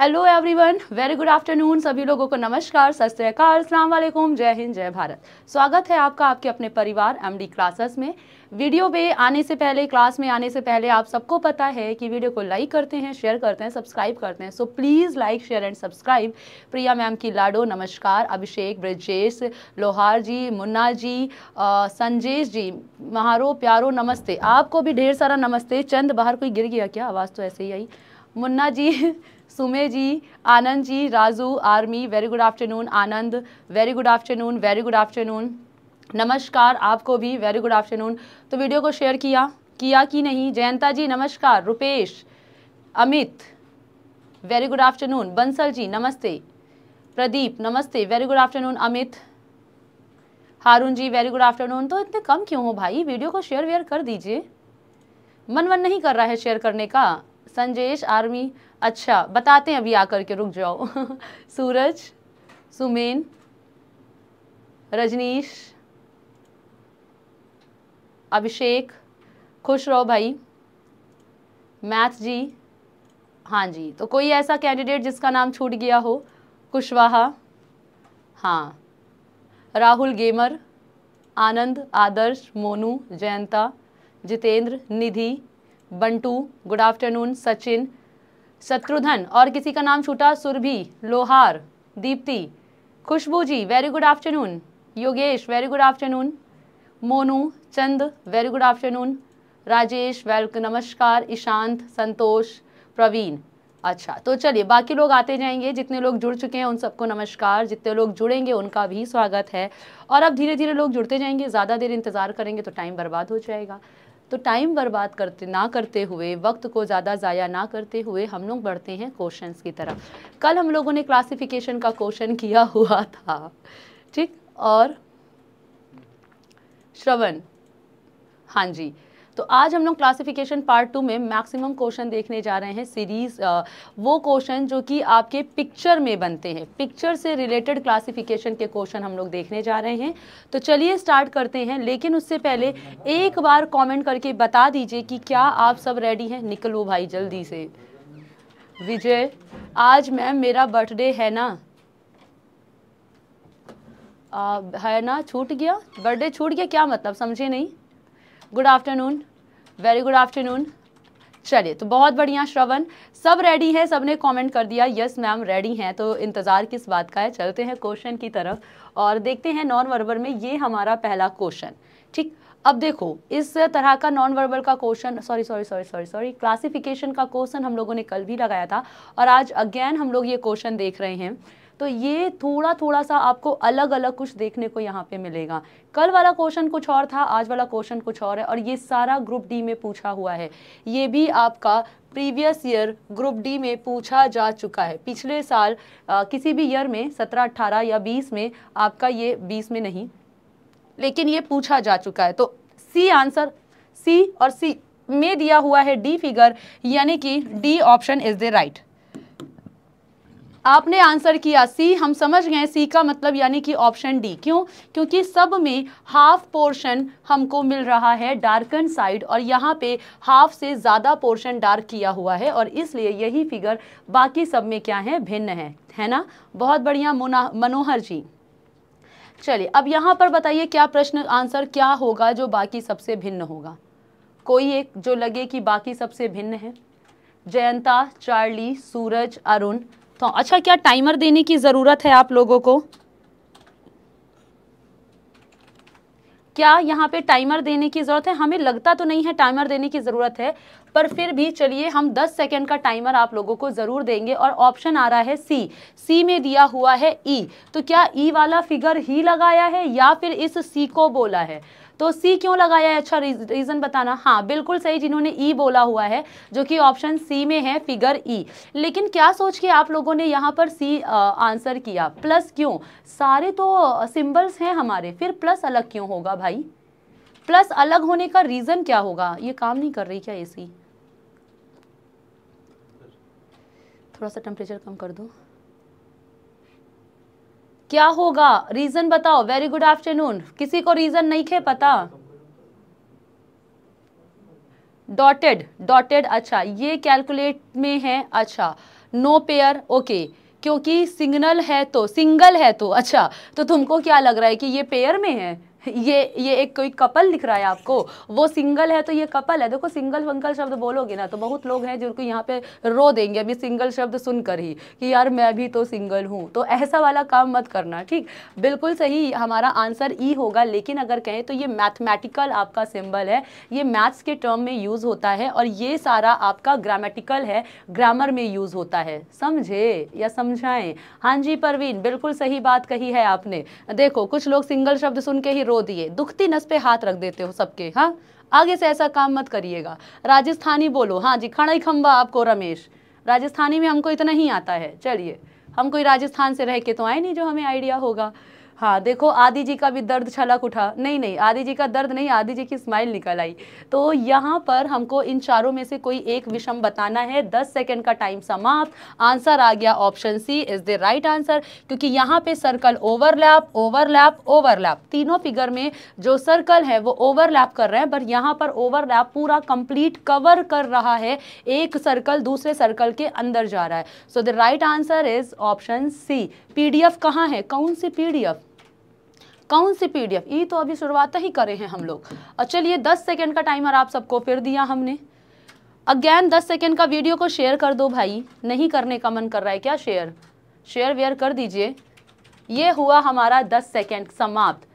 Hello everyone very good afternoon सभी लोगों को नमस्कार सत अस्सलाम वालेकुम जय हिंद जय भारत स्वागत है आपका आपके अपने परिवार एमडी क्लासेस में वीडियो पे आने से पहले क्लास में आने से पहले आप सबको पता है कि वीडियो को लाइक करते हैं शेयर करते हैं सब्सक्राइब करते हैं so please like share and subscribe Priya ma'am की लाडो नमस्कार अभिषेक ब्रजेश लोहार जी मुन्ना जी संजेश जी महारो प्यारो नमस्ते आपको भी ढेर सारा नमस्ते चंद बाहर कोई गिर गया क्या आवाज़ तो ऐसे ही आई मुन्ना जी सुमे ji Anand ji Raju army very good afternoon Anand very good afternoon very good afternoon नमस्कार आपको भी वेरी गुड आफ्टरनून तो वीडियो को शेयर किया किया कि नहीं जयंता जी नमस्कार Rupesh Amit very good afternoon Bansal ji नमस्ते प्रदीप नमस्ते very good afternoon Amit Haroon ji very good afternoon तो इतने कम क्यों हो भाई वीडियो को शेयर वेयर कर दीजिए मन मन नहीं कर रहा है शेयर करने का संजेश आर्मी अच्छा बताते हैं अभी आकर के रुक जाओ सूरज सुमेन रजनीश अभिषेक खुश रहो भाई मैथ जी हाँ जी तो कोई ऐसा कैंडिडेट जिसका नाम छूट गया हो कुशवाहा हाँ Rahul gamer Anand Adarsh Monu Jayanta Jitendra Nidhi Bantu good afternoon Sachin Shatrudhan और किसी का नाम छूटा Surbhi Lohar Deepti Khushbu ji very good afternoon Yogesh very good afternoon Monu Chand very good afternoon Rajesh welcome नमस्कार ईशांत संतोष प्रवीण अच्छा तो चलिए बाकी लोग आते जाएंगे जितने लोग जुड़ चुके हैं उन सबको नमस्कार जितने लोग जुड़ेंगे उनका भी स्वागत है और अब धीरे धीरे लोग जुड़ते जाएंगे ज़्यादा देर इंतज़ार करेंगे तो टाइम बर्बाद हो जाएगा तो टाइम बर्बाद करते ना करते हुए वक्त को ज़्यादा ज़ाया ना करते हुए हम लोग बढ़ते हैं क्वेश्चन की तरफ कल हम लोगों ने क्लासिफिकेशन का क्वेश्चन किया हुआ था ठीक और श्रवण हाँ जी तो आज हम लोग क्लासिफिकेशन पार्ट टू में मैक्सिमम क्वेश्चन देखने जा रहे हैं सीरीज़ वो क्वेश्चन जो कि आपके पिक्चर में बनते हैं पिक्चर से रिलेटेड क्लासिफिकेशन के क्वेश्चन हम लोग देखने जा रहे हैं तो चलिए स्टार्ट करते हैं लेकिन उससे पहले एक बार कॉमेंट करके बता दीजिए कि क्या आप सब रेडी हैं निकलो भाई जल्दी से विजय आज मैम मेरा बर्थडे है ना आ, है ना छूट गया बर्थडे छूट गया क्या मतलब समझे नहीं good afternoon very good afternoon चलिए तो बहुत बढ़िया श्रवण सब रेडी हैं सब ने कॉमेंट कर दिया यस मैम रेडी हैं तो इंतज़ार किस बात का है चलते हैं क्वेश्चन की तरफ और देखते हैं नॉन वर्बल में ये हमारा पहला क्वेश्चन ठीक अब देखो इस तरह का नॉन वर्बल का question sorry sorry sorry sorry sorry classification का क्वेश्चन हम लोगों ने कल भी लगाया था और आज अगेन हम लोग ये क्वेश्चन देख रहे हैं तो ये थोड़ा थोड़ा सा आपको अलग अलग कुछ देखने को यहाँ पे मिलेगा कल वाला क्वेश्चन कुछ और था आज वाला क्वेश्चन कुछ और है और ये सारा ग्रुप डी में पूछा हुआ है ये भी आपका प्रीवियस ईयर ग्रुप डी में पूछा जा चुका है पिछले साल आ, किसी भी ईयर में सत्रह अट्ठारह या बीस में आपका ये बीस में नहीं लेकिन ये पूछा जा चुका है तो सी आंसर सी और सी में दिया हुआ है डी फिगर यानी कि D option is the right आपने आंसर किया सी हम समझ गए सी का मतलब यानी कि ऑप्शन डी क्यों क्योंकि सब में हाफ पोर्शन हमको मिल रहा है डार्कन साइड और यहाँ पे हाफ से ज़्यादा पोर्शन डार्क किया हुआ है और इसलिए यही फिगर बाकी सब में क्या है भिन्न है है ना बहुत बढ़िया मनोहर जी चलिए अब यहाँ पर बताइए क्या प्रश्न आंसर क्या होगा जो बाकी सबसे भिन्न होगा कोई एक जो लगे कि बाकी सबसे भिन्न है जयंता चार्ली सूरज अरुण तो अच्छा क्या टाइमर देने की ज़रूरत है आप लोगों को क्या यहाँ पे टाइमर देने की ज़रूरत है हमें लगता तो नहीं है टाइमर देने की ज़रूरत है पर फिर भी चलिए हम 10 सेकंड का टाइमर आप लोगों को ज़रूर देंगे और ऑप्शन आ रहा है सी सी में दिया हुआ है ई e. तो क्या ई e वाला फिगर ही लगाया है या फिर इस सी को बोला है तो सी क्यों लगाया है अच्छा रीज़न बताना हाँ बिल्कुल सही जिन्होंने ई e बोला हुआ है जो कि ऑप्शन सी में है फिगर ई e। लेकिन क्या सोच के आप लोगों ने यहाँ पर सी आंसर किया प्लस क्यों सारे तो सिम्बल्स हैं हमारे फिर प्लस अलग क्यों होगा भाई प्लस अलग होने का रीज़न क्या होगा ये काम नहीं कर रही क्या ए थोड़ा सा टेम्परेचर कम कर दो क्या होगा रीजन बताओ वेरी गुड आफ्टरनून किसी को रीजन नहीं खे पता डॉटेड डॉटेड अच्छा ये कैलकुलेट में है अच्छा नो पेयर ओके क्योंकि सिग्नल है तो सिंगल है तो अच्छा तो तुमको क्या लग रहा है कि ये पेयर में है ये ये एक कोई कपल दिख रहा है आपको वो सिंगल है तो ये कपल है देखो सिंगल वंगल शब्द बोलोगे ना तो बहुत लोग हैं जिनको यहाँ पे रो देंगे अभी सिंगल शब्द सुनकर ही कि यार मैं भी तो सिंगल हूँ तो ऐसा वाला काम मत करना ठीक बिल्कुल सही हमारा आंसर ई होगा लेकिन अगर कहें तो ये मैथमेटिकल आपका सिम्बल है ये मैथ्स के टर्म में यूज़ होता है और ये सारा आपका ग्रामेटिकल है ग्रामर में यूज़ होता है समझे या समझाएं हाँ जी परवीन बिल्कुल सही बात कही है आपने देखो कुछ लोग सिंगल शब्द सुन के ही रो रो दिए दुखती नस पे हाथ रख देते हो सबके हाँ आगे से ऐसा काम मत करिएगा राजस्थानी बोलो हाँ जी खड़ा ही खम्बा आपको रमेश राजस्थानी में हमको इतना ही आता है चलिए हम कोई राजस्थान से रह के तो आए नहीं जो हमें आइडिया होगा हाँ देखो आदि जी का भी दर्द छलक उठा नहीं नहीं आदि जी का दर्द नहीं आदि जी की स्माइल निकल आई तो यहाँ पर हमको इन चारों में से कोई एक विषम बताना है दस सेकेंड का टाइम समाप्त आंसर आ गया option C is the right answer क्योंकि यहाँ पे सर्कल ओवरलैप ओवरलैप ओवरलैप तीनों फिगर में जो सर्कल है वो ओवरलैप कर रहे हैं पर यहाँ पर ओवरलैप पूरा कंप्लीट कवर कर रहा है एक सर्कल दूसरे सर्कल के अंदर जा रहा है so the right answer is option C F कहाँ है कौन सी पी डी एफ कौन सी पी ये तो अभी शुरुआत ही करे हैं हम लोग और चलिए दस सेकेंड का टाइमर आप सबको फिर दिया हमने अगैन दस सेकेंड का वीडियो को शेयर कर दो भाई नहीं करने का मन कर रहा है क्या शेयर शेयर वेयर कर दीजिए ये हुआ हमारा दस सेकेंड समाप्त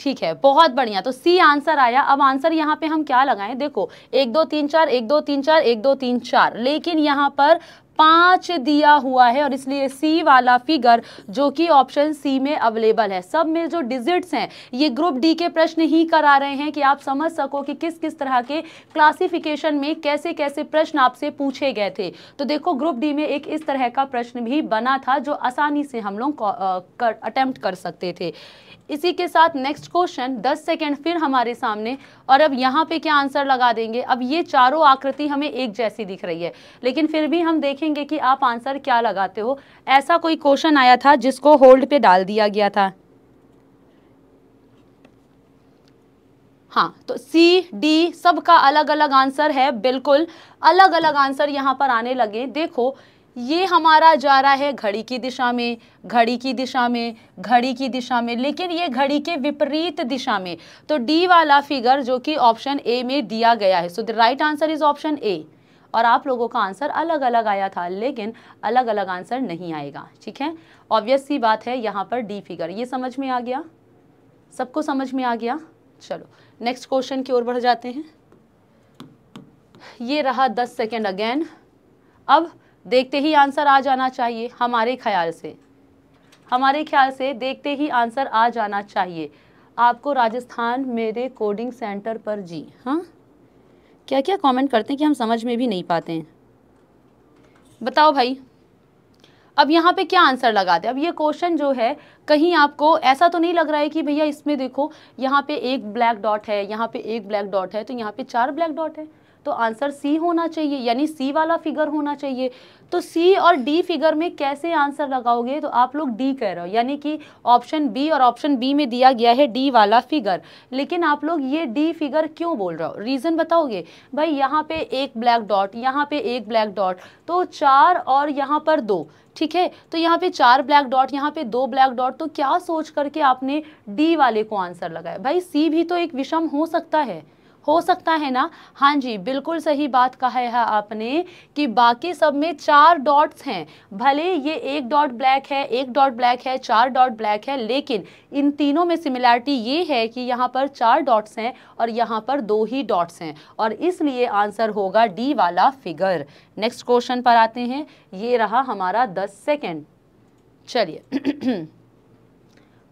ठीक है बहुत बढ़िया तो सी आंसर आया अब आंसर यहाँ पे हम क्या लगाएं देखो एक दो तीन चार एक दो तीन चार एक दो तीन चार लेकिन यहाँ पर पांच दिया हुआ है और इसलिए सी वाला फिगर जो कि ऑप्शन सी में अवेलेबल है सब में जो डिजिट्स हैं ये ग्रुप डी के प्रश्न ही करा रहे हैं कि आप समझ सको कि किस किस तरह के क्लासिफिकेशन में कैसे कैसे प्रश्न आपसे पूछे गए थे तो देखो ग्रुप डी में एक इस तरह का प्रश्न भी बना था जो आसानी से हम लोग अटैम्प्ट कर सकते थे इसी के साथ नेक्स्ट क्वेश्चन 10 सेकेंड फिर हमारे सामने और अब यहाँ पे क्या आंसर लगा देंगे अब ये चारों आकृति हमें एक जैसी दिख रही है लेकिन फिर भी हम देखेंगे कि आप आंसर क्या लगाते हो ऐसा कोई क्वेश्चन आया था जिसको होल्ड पे डाल दिया गया था हाँ तो सी डी सबका अलग अलग आंसर है बिल्कुल अलग अलग आंसर यहाँ पर आने लगे देखो ये हमारा जा रहा है घड़ी की दिशा में घड़ी की दिशा में घड़ी की दिशा में लेकिन ये घड़ी के विपरीत दिशा में तो डी वाला फिगर जो कि ऑप्शन ए में दिया गया है so the right answer is option A और आप लोगों का आंसर अलग अलग आया था लेकिन अलग अलग आंसर नहीं आएगा ठीक है ऑब्वियस सी बात है यहाँ पर डी फिगर ये समझ में आ गया सबको समझ में आ गया चलो नेक्स्ट क्वेश्चन की ओर बढ़ जाते हैं ये रहा दस सेकेंड अगेन अब देखते ही आंसर आ जाना चाहिए हमारे ख्याल से हमारे ख्याल से देखते ही आंसर आ जाना चाहिए आपको राजस्थान मेरे कोडिंग सेंटर पर जी हाँ क्या क्या कमेंट करते हैं कि हम समझ में भी नहीं पाते हैं बताओ भाई अब यहाँ पे क्या आंसर लगाते हैं अब ये क्वेश्चन जो है कहीं आपको ऐसा तो नहीं लग रहा है कि भैया इसमें देखो यहाँ पे एक ब्लैक डॉट है यहाँ पे एक ब्लैक डॉट है तो यहाँ पे चार ब्लैक डॉट है तो आंसर सी होना चाहिए यानी सी वाला फिगर होना चाहिए तो सी और डी फिगर में कैसे आंसर लगाओगे तो आप लोग डी कह रहे हो यानी कि ऑप्शन बी और ऑप्शन बी में दिया गया है डी वाला फिगर लेकिन आप लोग ये डी फिगर क्यों बोल रहे हो रीज़न बताओगे भाई यहाँ पे एक ब्लैक डॉट यहाँ पे एक ब्लैक डॉट तो चार और यहाँ पर दो ठीक है तो यहाँ पे चार ब्लैक डॉट यहाँ पे दो ब्लैक डॉट तो क्या सोच करके आपने डी वाले को आंसर लगाया भाई सी भी तो एक विषम हो सकता है हो सकता है ना हाँ जी बिल्कुल सही बात कहा है आपने कि बाकी सब में चार डॉट्स हैं भले ये एक डॉट ब्लैक है एक डॉट ब्लैक है चार डॉट ब्लैक है लेकिन इन तीनों में सिमिलैरिटी ये है कि यहाँ पर चार डॉट्स हैं और यहाँ पर दो ही डॉट्स हैं और इसलिए आंसर होगा डी वाला फिगर नेक्स्ट क्वेश्चन पर आते हैं ये रहा हमारा दस सेकेंड चलिए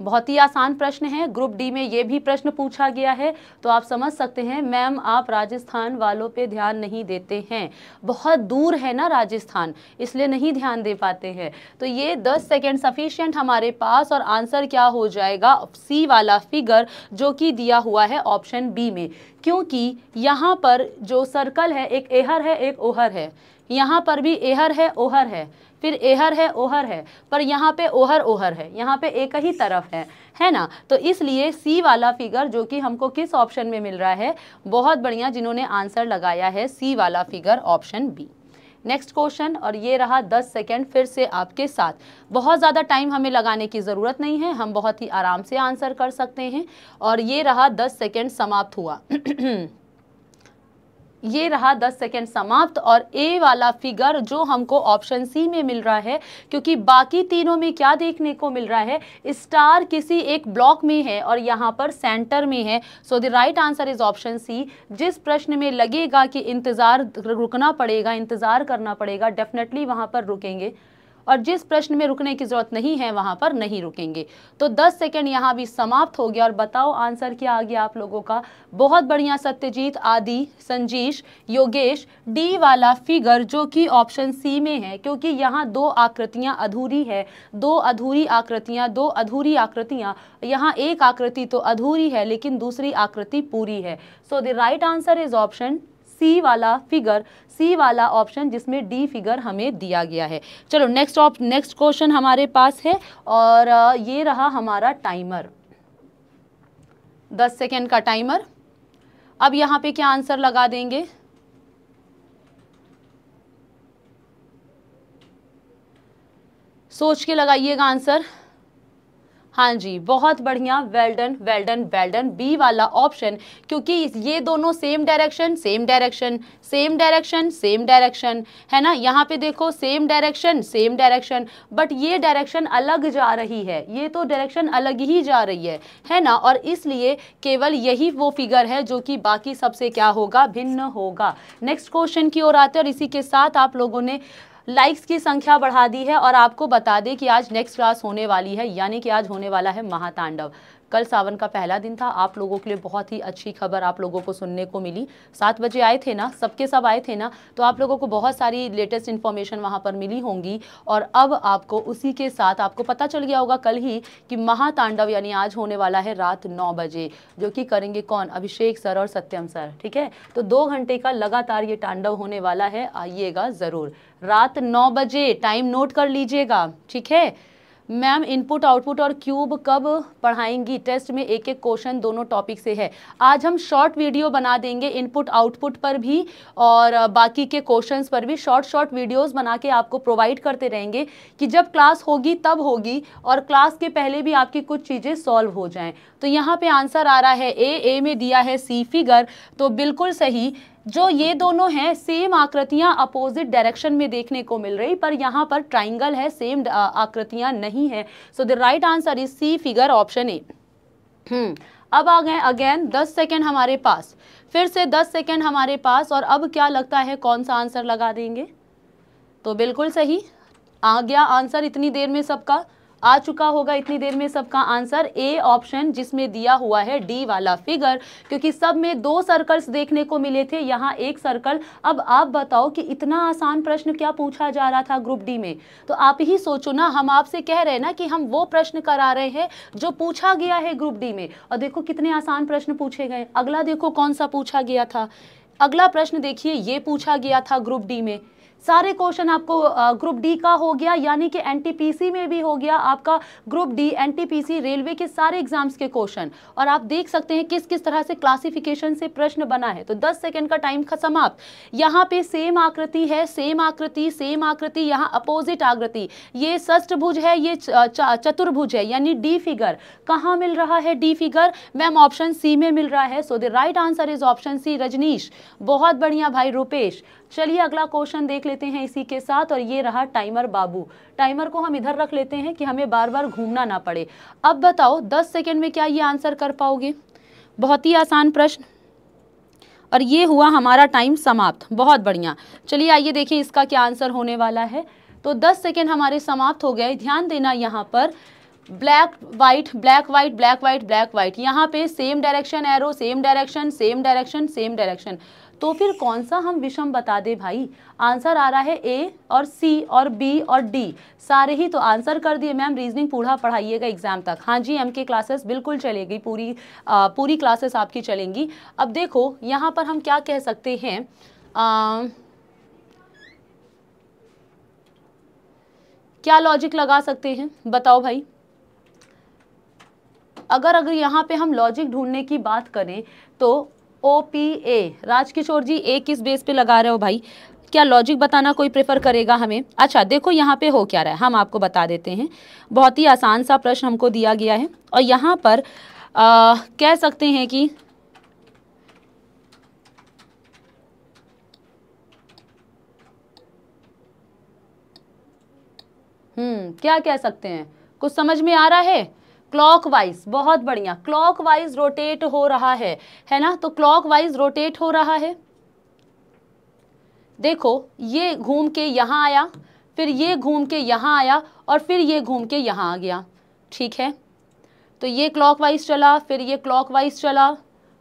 बहुत ही आसान प्रश्न है ग्रुप डी में ये भी प्रश्न पूछा गया है तो आप समझ सकते हैं मैम आप राजस्थान वालों पे ध्यान नहीं देते हैं बहुत दूर है ना राजस्थान इसलिए नहीं ध्यान दे पाते हैं तो ये 10 सेकेंड सफिशियंट हमारे पास और आंसर क्या हो जाएगा सी वाला फिगर जो कि दिया हुआ है ऑप्शन बी में क्योंकि यहाँ पर जो सर्कल है एक एहर है एक ओहर है यहाँ पर भी एहर है ओहर है फिर एहर है ओहर है पर यहाँ पे ओहर ओहर है यहाँ पे एक ही तरफ है है ना तो इसलिए सी वाला फिगर जो कि हमको किस ऑप्शन में मिल रहा है बहुत बढ़िया जिन्होंने आंसर लगाया है सी वाला figure option B next question और ये रहा 10 सेकेंड फिर से आपके साथ बहुत ज़्यादा टाइम हमें लगाने की ज़रूरत नहीं है हम बहुत ही आराम से आंसर कर सकते हैं और ये रहा 10 सेकेंड समाप्त हुआ ये रहा दस सेकेंड समाप्त और ए वाला फिगर जो हमको ऑप्शन सी में मिल रहा है क्योंकि बाकी तीनों में क्या देखने को मिल रहा है स्टार किसी एक ब्लॉक में है और यहाँ पर सेंटर में है so the right answer is option C जिस प्रश्न में लगेगा कि इंतज़ार रुकना पड़ेगा इंतज़ार करना पड़ेगा डेफिनेटली वहाँ पर रुकेंगे और जिस प्रश्न में रुकने की ज़रूरत नहीं है वहां पर नहीं रुकेंगे तो दस सेकेंड यहाँ भी समाप्त हो गया और बताओ आंसर क्या आ गया आप लोगों का बहुत बढ़िया सत्यजीत आदि संजीश योगेश डी वाला फिगर जो कि ऑप्शन सी में है क्योंकि यहाँ दो आकृतियां अधूरी है दो अधूरी आकृतियां दो अधूरी आकृतियां यहाँ एक आकृति तो अधूरी है लेकिन दूसरी आकृति पूरी है so the right answer is option C वाला फिगर सी वाला ऑप्शन जिसमें डी फिगर हमें दिया गया है चलो नेक्स्ट ऑप नेक्स्ट क्वेश्चन हमारे पास है और ये रहा हमारा टाइमर दस सेकेंड का टाइमर अब यहाँ पे क्या आंसर लगा देंगे सोच के लगाइएगा आंसर हाँ जी बहुत बढ़िया वेल्डन वेल्डन वेल्डन बी वाला ऑप्शन क्योंकि ये दोनों same direction same direction same direction same direction है ना यहाँ पे देखो same direction same direction but ये डायरेक्शन अलग जा रही है ये तो डायरेक्शन अलग ही जा रही है है ना और इसलिए केवल यही वो फिगर है जो कि बाकी सबसे क्या होगा भिन्न होगा नेक्स्ट क्वेश्चन की ओर आते और इसी के साथ आप लोगों ने लाइक्स की संख्या बढ़ा दी है और आपको बता दें कि आज नेक्स्ट क्लास होने वाली है यानी कि आज होने वाला है महातांडव कल सावन का पहला दिन था आप लोगों के लिए बहुत ही अच्छी खबर आप लोगों को सुनने को मिली सात बजे आए थे ना सबके सब आए थे ना तो आप लोगों को बहुत सारी लेटेस्ट इन्फॉर्मेशन वहाँ पर मिली होंगी और अब आपको उसी के साथ आपको पता चल गया होगा कल ही कि महातांडव यानी आज होने वाला है रात नौ बजे जो कि करेंगे कौन अभिषेक सर और सत्यम सर ठीक है तो दो घंटे का लगातार ये तांडव होने वाला है आइएगा ज़रूर रात नौ बजे टाइम नोट कर लीजिएगा ठीक है मैम इनपुट आउटपुट और क्यूब कब पढ़ाएंगी टेस्ट में एक एक क्वेश्चन दोनों टॉपिक से है आज हम शॉर्ट वीडियो बना देंगे इनपुट आउटपुट पर भी और बाकी के क्वेश्चंस पर भी शॉर्ट शॉर्ट वीडियोस बना के आपको प्रोवाइड करते रहेंगे कि जब क्लास होगी तब होगी और क्लास के पहले भी आपकी कुछ चीज़ें सॉल्व हो जाएँ तो यहाँ पर आंसर आ रहा है ए ए में दिया है सी फिगर तो बिल्कुल सही जो ये दोनों हैं सेम आकृतियां अपोजिट डायरेक्शन में देखने को मिल रही पर यहाँ पर ट्राइंगल है सेम आकृतियां नहीं है so the right answer is C figure option A अब आ गए अगेन दस सेकेंड हमारे पास फिर से दस सेकेंड हमारे पास और अब क्या लगता है कौन सा आंसर लगा देंगे तो बिल्कुल सही आ गया आंसर इतनी देर में सबका आ चुका होगा इतनी देर में सबका आंसर ए ऑप्शन जिसमें दिया हुआ है डी वाला फिगर क्योंकि सब में दो सर्कल्स देखने को मिले थे यहाँ एक सर्कल अब आप बताओ कि इतना आसान प्रश्न क्या पूछा जा रहा था ग्रुप डी में तो आप ही सोचो ना हम आपसे कह रहे हैं ना कि हम वो प्रश्न करा रहे हैं जो पूछा गया है ग्रुप डी में और देखो कितने आसान प्रश्न पूछे गए अगला देखो कौन सा पूछा गया था अगला प्रश्न देखिए ये पूछा गया था ग्रुप डी में सारे क्वेश्चन आपको ग्रुप डी का हो गया यानी कि एनटीपीसी में भी हो गया आपका ग्रुप डी एनटीपीसी रेलवे के सारे एग्जाम्स के क्वेश्चन और आप देख सकते हैं किस किस तरह से क्लासिफिकेशन से प्रश्न बना है तो 10 सेकंड का टाइम समाप्त यहाँ पे सेम आकृति है सेम आकृति सेम आकृति यहाँ अपोजिट आकृति ये सष्टभुज है ये चतुर्भुज है यानी डी फिगर कहाँ मिल रहा है D figure ma'am option C में मिल रहा है so the right answer is option C Rajnish बहुत बढ़िया भाई रूपेश चलिए अगला क्वेश्चन देख लेते हैं इसी के साथ और ये रहा टाइमर बाबू टाइमर को हम इधर रख लेते हैं कि हमें बार बार घूमना ना पड़े अब बताओ दस सेकेंड में क्या ये आंसर कर पाओगे बहुत ही आसान प्रश्न और ये हुआ हमारा टाइम समाप्त बहुत बढ़िया चलिए आइए देखिए इसका क्या आंसर होने वाला है तो 10 सेकेंड हमारे समाप्त हो गए ध्यान देना यहाँ पर black white black white black white black white यहाँ पे same direction arrow same direction same direction same direction तो फिर कौन सा हम विषम बता दे भाई आंसर आ रहा है ए और सी और बी और डी सारे ही तो आंसर कर दिए मैम रीजनिंग पूरा पढ़ाइएगा एग्जाम तक हाँ जी एम के क्लासेस बिल्कुल चलेगी पूरी आ, पूरी क्लासेस आपकी चलेंगी अब देखो यहाँ पर हम क्या कह सकते हैं आ, क्या लॉजिक लगा सकते हैं बताओ भाई अगर अगर यहाँ पे हम लॉजिक ढूंढने की बात करें तो ओ पी ए राजकिशोर जी ए किस बेस पे लगा रहे हो भाई क्या लॉजिक बताना कोई प्रेफर करेगा हमें अच्छा देखो यहाँ पे हो क्या रहा है हम आपको बता देते हैं बहुत ही आसान सा प्रश्न हमको दिया गया है और यहाँ पर आ, कह सकते हैं कि हम्म क्या कह सकते हैं कुछ समझ में आ रहा है क्लॉक वाइज बहुत बढ़िया क्लॉक वाइज रोटेट हो रहा है है ना तो वाइज रोटेट हो रहा है देखो ये घूम के यहाँ आया फिर ये घूम के यहाँ आया और फिर ये घूम के यहाँ आ गया ठीक है तो ये क्लॉक वाइज चला फिर ये क्लॉक वाइज चला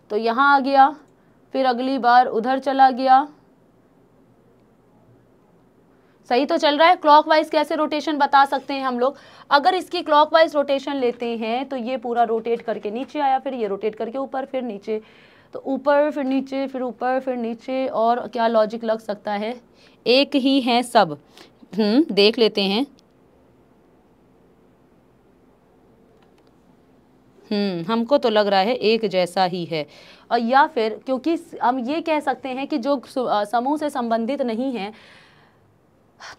तो यहाँ आ गया फिर अगली बार उधर चला गया सही तो चल रहा है क्लॉकवाइज कैसे रोटेशन बता सकते हैं हम लोग अगर इसकी क्लॉकवाइज रोटेशन लेते हैं तो ये पूरा रोटेट करके नीचे आया फिर ये रोटेट करके ऊपर फिर नीचे तो ऊपर फिर नीचे फिर ऊपर फिर नीचे और क्या लॉजिक लग सकता है एक ही है सब हम्म, देख लेते हैं हम्म हमको तो लग रहा है एक जैसा ही है और या फिर क्योंकि हम ये कह सकते हैं कि जो समूह से संबंधित नहीं है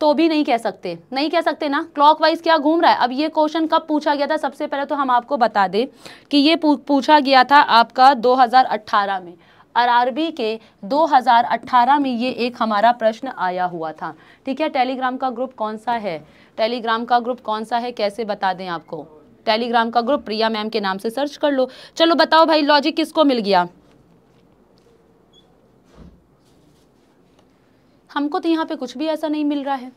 तो भी नहीं कह सकते नहीं कह सकते ना क्लॉकवाइज क्या घूम रहा है अब ये क्वेश्चन कब पूछा गया था सबसे पहले तो हम आपको बता दें कि ये पूछा गया था आपका 2018 में आरआरबी के 2018 में ये एक हमारा प्रश्न आया हुआ था ठीक है टेलीग्राम का ग्रुप कौन सा है टेलीग्राम का ग्रुप कौन सा है कैसे बता दें आपको टेलीग्राम का ग्रुप प्रिया मैम के नाम से सर्च कर लो चलो बताओ भाई लॉजिक किसको मिल गया हमको तो यहाँ पे कुछ भी ऐसा नहीं मिल रहा है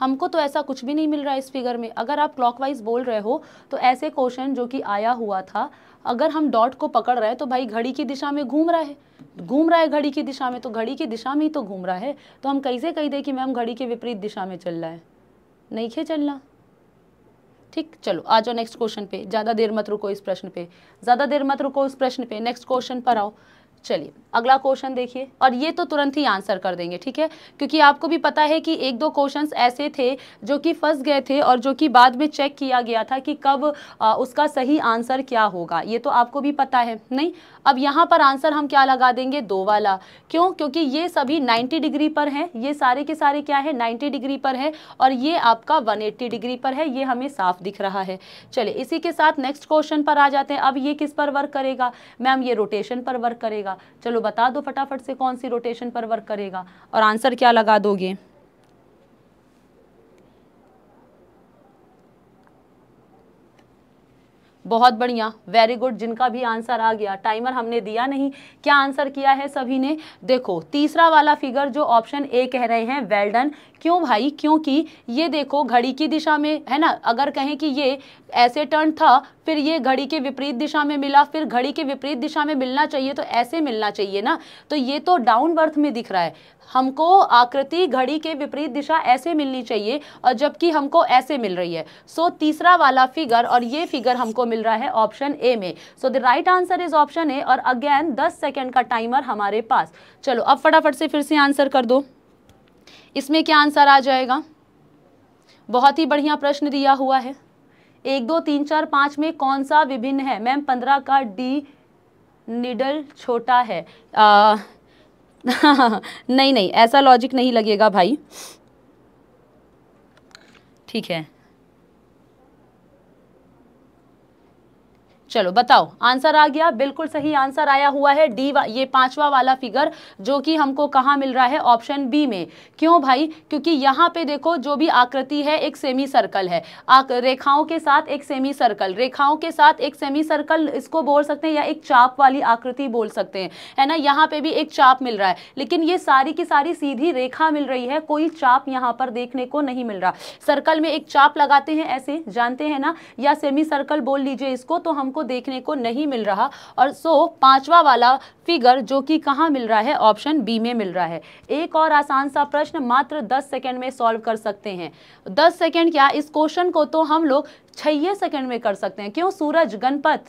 हमको तो ऐसा कुछ भी नहीं मिल रहा है इस फिगर में अगर आप क्लॉकवाइज बोल रहे हो तो ऐसे क्वेश्चन जो कि आया हुआ था अगर हम डॉट को पकड़ रहे हैं तो भाई घड़ी की दिशा में घूम रहा है घूम रहा है घड़ी की दिशा में तो घड़ी की दिशा में ही तो घूम रहा है तो हम कैसे कही दे कि मैम घड़ी के विपरीत दिशा में चल रहा है नहीं खे चलना ठीक चलो आ जाओ नेक्स्ट क्वेश्चन पे ज़्यादा देर मत रुको इस प्रश्न पे ज़्यादा देर मत रुको इस प्रश्न पे नेक्स्ट क्वेश्चन पर आओ चलिए अगला क्वेश्चन देखिए और ये तो तुरंत ही आंसर कर देंगे ठीक है क्योंकि आपको भी पता है कि एक दो क्वेश्चंस ऐसे थे जो कि फंस गए थे और जो कि बाद में चेक किया गया था कि कब आ, उसका सही आंसर क्या होगा ये तो आपको भी पता है नहीं अब यहाँ पर आंसर हम क्या लगा देंगे दो वाला क्यों क्योंकि ये सभी 90 डिग्री पर हैं ये सारे के सारे क्या है 90 डिग्री पर है और ये आपका 180 डिग्री पर है ये हमें साफ दिख रहा है चले इसी के साथ नेक्स्ट क्वेश्चन पर आ जाते हैं अब ये किस पर वर्क करेगा मैम ये रोटेशन पर वर्क करेगा चलो बता दो फटाफट से कौन सी रोटेशन पर वर्क करेगा और आंसर क्या लगा दोगे बहुत बढ़िया वेरी गुड जिनका भी आंसर आ गया टाइमर हमने दिया नहीं क्या आंसर किया है सभी ने देखो तीसरा वाला फिगर जो ऑप्शन ए कह रहे हैं वेल्डन क्यों भाई क्योंकि ये देखो घड़ी की दिशा में है ना अगर कहें कि ये ऐसे टर्न था फिर ये घड़ी के विपरीत दिशा में मिला फिर घड़ी के विपरीत दिशा में मिलना चाहिए तो ऐसे मिलना चाहिए ना तो ये तो डाउन बर्थ में दिख रहा है हमको आकृति घड़ी के विपरीत दिशा ऐसे मिलनी चाहिए और जबकि हमको ऐसे मिल रही है सो so, तीसरा वाला फिगर और ये फिगर हमको मिल रहा है ऑप्शन ए में so the right answer is option A और अगेन दस सेकेंड का टाइमर हमारे पास चलो अब फटाफट से फिर से आंसर कर दो इसमें क्या आंसर आ जाएगा बहुत ही बढ़िया प्रश्न दिया हुआ है एक दो तीन चार पाँच में कौन सा विभिन्न है मैम पंद्रह का डी निडल छोटा है आ, नहीं नहीं ऐसा लॉजिक नहीं लगेगा भाई ठीक है चलो बताओ आंसर आ गया बिल्कुल सही आंसर आया हुआ है डी वा, ये पांचवा वाला फिगर जो कि हमको कहाँ मिल रहा है ऑप्शन बी में क्यों भाई क्योंकि यहाँ पे देखो जो भी आकृति है एक सेमी सर्कल है रेखाओं के साथ एक सेमी सर्कल रेखाओं के साथ एक सेमी सर्कल इसको बोल सकते हैं या एक चाप वाली आकृति बोल सकते हैं है ना यहाँ पे भी एक चाप मिल रहा है लेकिन ये सारी की सारी सीधी रेखा मिल रही है कोई चाप यहाँ पर देखने को नहीं मिल रहा सर्कल में एक चाप लगाते हैं ऐसे जानते हैं ना या सेमी सर्कल बोल लीजिए इसको तो हमको हमको देखने को नहीं मिल रहा और सो पांचवा वाला फिगर जो कि कहाँ मिल रहा है ऑप्शन बी में मिल रहा है एक और आसान सा प्रश्न मात्र 10 सेकंड में सॉल्व कर सकते हैं 10 सेकंड क्या इस क्वेश्चन को तो हम लोग छह सेकेंड में कर सकते हैं क्यों सूरज गणपत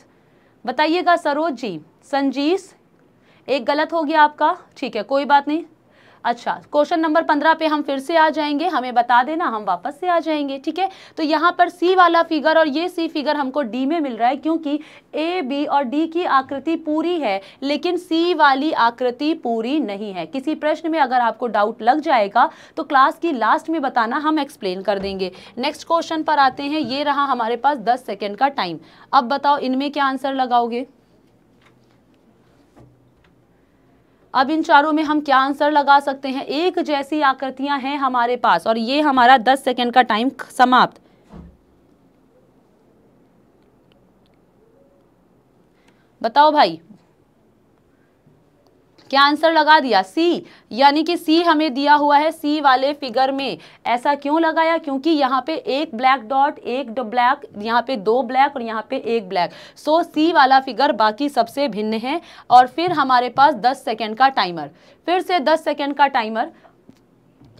बताइएगा सरोज जी संजीस एक गलत हो गया आपका ठीक है कोई बात नहीं अच्छा क्वेश्चन नंबर पंद्रह पे हम फिर से आ जाएंगे हमें बता देना हम वापस से आ जाएंगे ठीक है तो यहाँ पर सी वाला फिगर और ये सी फिगर हमको डी में मिल रहा है क्योंकि ए बी और डी की आकृति पूरी है लेकिन सी वाली आकृति पूरी नहीं है किसी प्रश्न में अगर आपको डाउट लग जाएगा तो क्लास की लास्ट में बताना हम एक्सप्लेन कर देंगे नेक्स्ट क्वेश्चन पर आते हैं ये रहा हमारे पास दस सेकेंड का टाइम अब बताओ इनमें क्या आंसर लगाओगे अब इन चारों में हम क्या आंसर लगा सकते हैं एक जैसी आकृतियां हैं हमारे पास और ये हमारा दस सेकेंड का टाइम समाप्त बताओ भाई क्या आंसर लगा दिया सी यानी कि सी हमें दिया हुआ है सी वाले फिगर में ऐसा क्यों लगाया क्योंकि यहाँ पे एक ब्लैक डॉट एक ब्लैक यहाँ पे दो ब्लैक और यहाँ पे एक ब्लैक सो सी वाला फिगर बाकी सबसे भिन्न है और फिर हमारे पास दस सेकेंड का टाइमर फिर से दस सेकेंड का टाइमर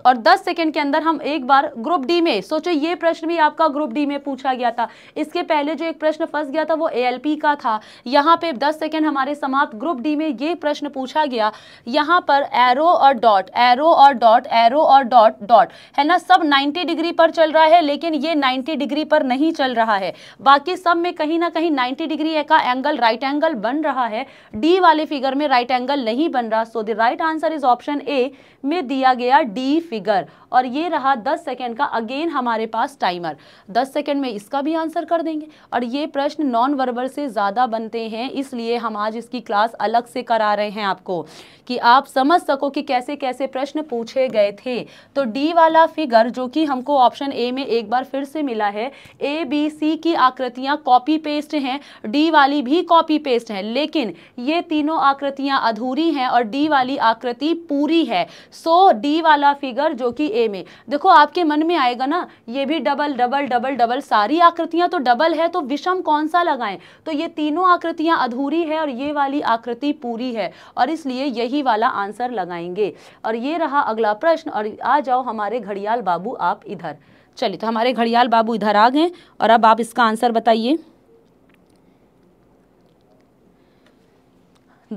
और 10 सेकंड के अंदर हम एक बार ग्रुप डी में सोचो ये प्रश्न भी आपका ग्रुप डी में पूछा गया था इसके पहले जो एक प्रश्न फंस गया था वो एएलपी का था यहाँ पे 10 सेकंड हमारे समाप्त ग्रुप डी में ये प्रश्न पूछा गया यहाँ पर एरो और डॉट एरो और डॉट एरो और डॉट डॉट है ना सब नाइन्टी डिग्री पर चल रहा है लेकिन ये नाइन्टी डिग्री पर नहीं चल रहा है बाकी सब में कहीं ना कहीं नाइन्टी डिग्री का एंगल राइट एंगल बन रहा है डी वाले फिगर में राइट एंगल नहीं बन रहा so the right answer is option A में दिया गया डी फिगर और ये रहा दस सेकेंड का अगेन हमारे पास टाइमर दस सेकेंड में इसका भी आंसर कर देंगे और ये प्रश्न नॉन वर्बल से ज़्यादा बनते हैं इसलिए हम आज इसकी क्लास अलग से करा रहे हैं आपको कि आप समझ सको कि कैसे कैसे प्रश्न पूछे गए थे तो डी वाला फिगर जो कि हमको ऑप्शन ए में एक बार फिर से मिला है ए बी सी की आकृतियाँ कॉपी पेस्ट हैं डी वाली भी कॉपी पेस्ट हैं लेकिन ये तीनों आकृतियाँ अधूरी हैं और डी वाली आकृति पूरी है सो डी वाला फिगर जो कि ए में देखो आपके मन में आएगा ना ये भी डबल डबल डबल डबल सारी आकृतियां तो डबल है तो विषम कौन सा लगाएं तो ये तीनों आकृतियां अधूरी है और ये वाली आकृति पूरी है और इसलिए यही वाला आंसर लगाएंगे और ये रहा अगला प्रश्न और आ जाओ हमारे घड़ियाल बाबू आप इधर चलिए तो हमारे घड़ियाल बाबू इधर आ गए और अब आप इसका आंसर बताइए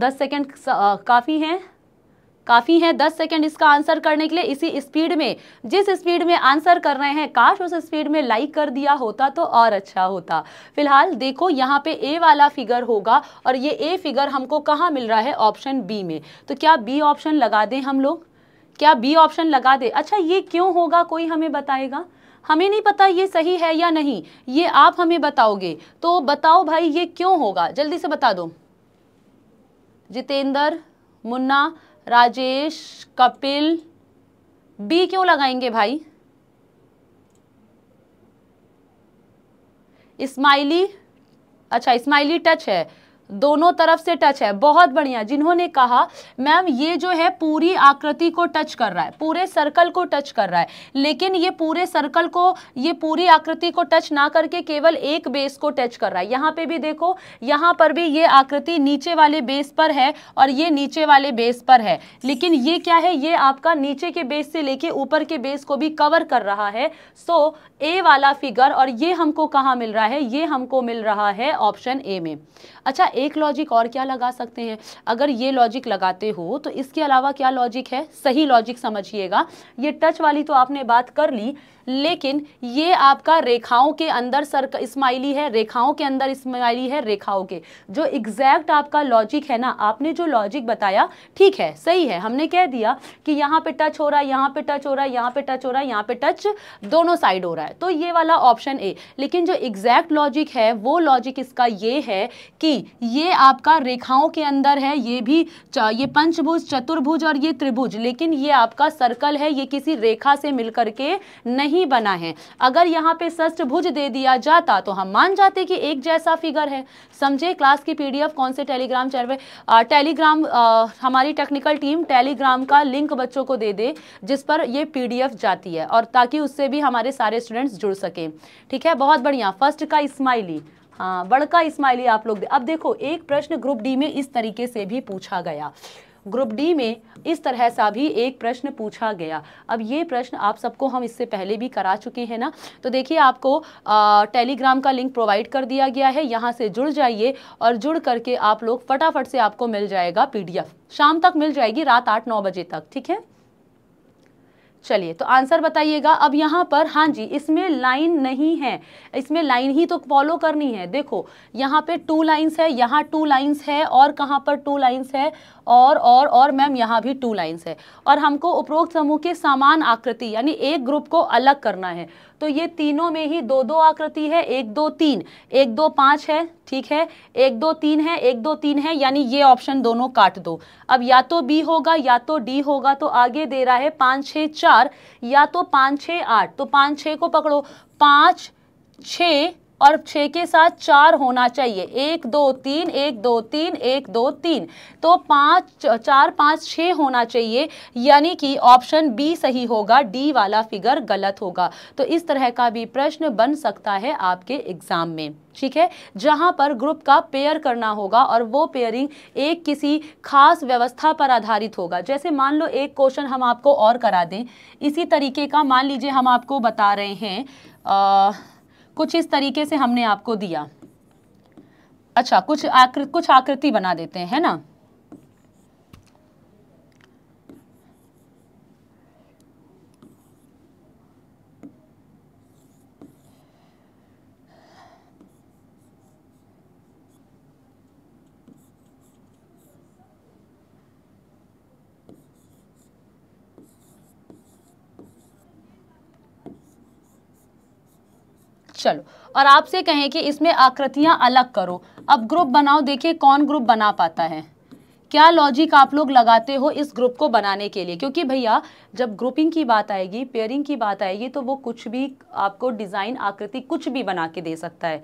दस सेकेंड काफ़ी हैं काफ़ी है दस सेकेंड इसका आंसर करने के लिए इसी स्पीड में जिस स्पीड में आंसर कर रहे हैं काश उस स्पीड में लाइक कर दिया होता तो और अच्छा होता फिलहाल देखो यहाँ पे ए वाला फिगर होगा और ये ए फिगर हमको कहाँ मिल रहा है ऑप्शन बी में तो क्या बी ऑप्शन लगा दें हम लोग क्या बी ऑप्शन लगा दे अच्छा ये क्यों होगा कोई हमें बताएगा हमें नहीं पता ये सही है या नहीं ये आप हमें बताओगे तो बताओ भाई ये क्यों होगा जल्दी से बता दो जितेंद्र मुन्ना राजेश कपिल बी क्यों लगाएंगे भाई इस्माइली अच्छा इस्माइली टच है दोनों तरफ से टच है बहुत बढ़िया जिन्होंने कहा मैम ये जो है पूरी आकृति को टच कर रहा है पूरे सर्कल को टच कर रहा है लेकिन ये पूरे सर्कल को ये पूरी आकृति को टच ना करके केवल एक बेस को टच कर रहा है यहाँ पे भी देखो यहाँ पर भी ये आकृति नीचे वाले बेस पर है और ये नीचे वाले बेस पर है लेकिन ये क्या है ये आपका नीचे के बेस से लेके ऊपर के बेस को भी कवर कर रहा है सो ए वाला फिगर और ये हमको कहाँ मिल रहा है ये हमको मिल रहा है ऑप्शन ए में अच्छा एक लॉजिक और क्या लगा सकते हैं अगर ये लॉजिक लगाते हो तो इसके अलावा क्या लॉजिक है सही लॉजिक समझिएगा ये टच वाली तो आपने बात कर ली लेकिन ये आपका रेखाओं के अंदर सर इस्माइली है रेखाओं के अंदर इस्माइली है रेखाओं के जो एग्जैक्ट आपका लॉजिक है ना आपने जो लॉजिक बताया ठीक है सही है हमने कह दिया कि यहाँ पे टच हो रहा है यहाँ पे टच हो रहा है यहाँ पे टच हो रहा है यहाँ पे टच दोनों साइड हो रहा है तो ये वाला ऑप्शन ए लेकिन जो एग्जैक्ट लॉजिक है वो लॉजिक इसका ये है कि ये आपका रेखाओं के अंदर है ये भी ये पंचभुज चतुर्भुज और ये त्रिभुज लेकिन ये आपका सर्कल है ये किसी रेखा से मिलकर के नहीं नहीं बना है अगर यहाँ पे भुज दे दिया जाता तो हम मान जाते कि एक जैसा फिगर है समझे क्लास की पीडीएफ कौन से टेलीग्राम चैनल पे टेलीग्राम हमारी टेक्निकल टीम टेलीग्राम का लिंक बच्चों को दे दे जिस पर ये पीडीएफ जाती है और ताकि उससे भी हमारे सारे स्टूडेंट्स जुड़ सकें ठीक है बहुत बढ़िया फर्स्ट का स्माइली हाँ बड़का स्माइली आप लोग दे। अब देखो एक प्रश्न ग्रुप डी में इस तरीके से भी पूछा गया ग्रुप डी में इस तरह सा भी एक प्रश्न पूछा गया अब ये प्रश्न आप सबको हम इससे पहले भी करा चुके हैं ना तो देखिए आपको आ, टेलीग्राम का लिंक प्रोवाइड कर दिया गया है यहाँ से जुड़ जाइए और जुड़ करके आप लोग फटाफट से आपको मिल जाएगा पीडीएफ शाम तक मिल जाएगी रात आठ नौ बजे तक ठीक है चलिए तो आंसर बताइएगा अब यहाँ पर हाँ जी इसमें लाइन नहीं है इसमें लाइन ही तो फॉलो करनी है देखो यहाँ पे टू लाइंस है यहाँ टू लाइंस है और कहाँ पर टू लाइंस है और और और मैम यहाँ भी टू लाइंस है और हमको उपरोक्त समूह के समान आकृति यानी एक ग्रुप को अलग करना है तो ये तीनों में ही दो दो आकृति है एक दो तीन एक दो पांच है ठीक है एक दो तीन है एक दो तीन है यानी ये ऑप्शन दोनों काट दो अब या तो बी होगा या तो डी होगा तो आगे दे रहा है पाँच छः चार या तो पाँच छः आठ तो पाँच छः को पकड़ो पांच छ और छः के साथ चार होना चाहिए एक दो तीन एक दो तीन एक दो तीन तो पाँच चार पाँच छः होना चाहिए यानी कि ऑप्शन बी सही होगा डी वाला फिगर गलत होगा तो इस तरह का भी प्रश्न बन सकता है आपके एग्ज़ाम में ठीक है जहाँ पर ग्रुप का पेयर करना होगा और वो पेयरिंग एक किसी खास व्यवस्था पर आधारित होगा जैसे मान लो एक क्वेश्चन हम आपको और करा दें इसी तरीके का मान लीजिए हम आपको बता रहे हैं आ, कुछ इस तरीके से हमने आपको दिया अच्छा कुछ आकृति कुछ आकृति बना देते हैं है ना चलो और आपसे कहें कि इसमें आकृतियां अलग करो अब ग्रुप बनाओ देखिए कौन ग्रुप बना पाता है क्या लॉजिक आप लोग लगाते हो इस ग्रुप को बनाने के लिए क्योंकि भैया जब ग्रुपिंग की बात आएगी पेयरिंग की बात आएगी तो वो कुछ भी आपको डिज़ाइन आकृति कुछ भी बना के दे सकता है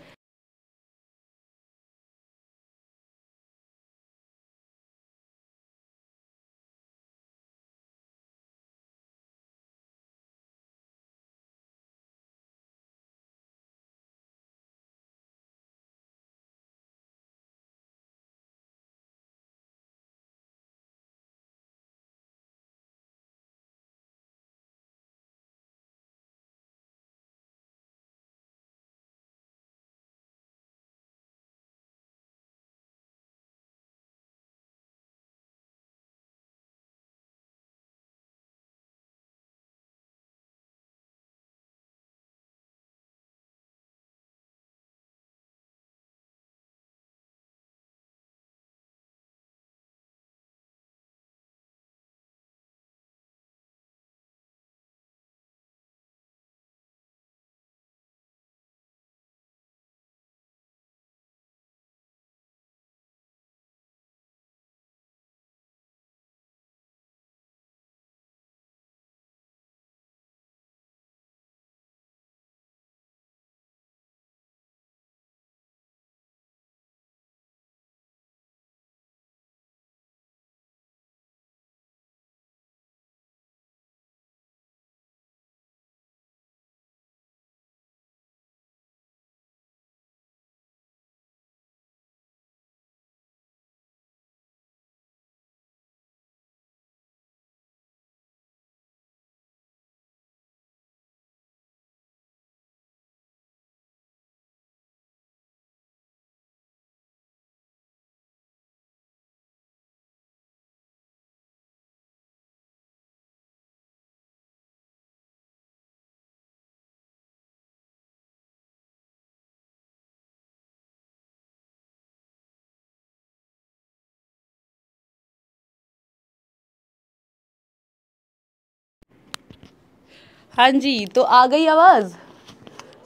हाँ जी तो आ गई आवाज़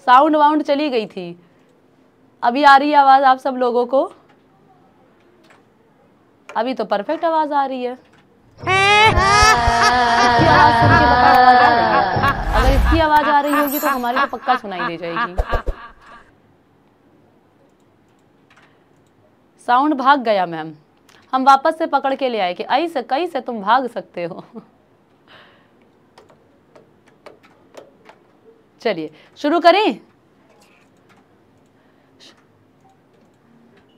साउंड वाउंड चली गई थी अभी आ रही है आवाज़ आप सब लोगों को अभी तो परफेक्ट आवाज़ आ रही है अगर इसकी आवाज़ आ रही होगी तो हमारी तो पक्का सुनाई दे जाएगी साउंड भाग गया मैम हम वापस से पकड़ के ले आए कि ऐसे कई से तुम भाग सकते हो चलिए शुरू करें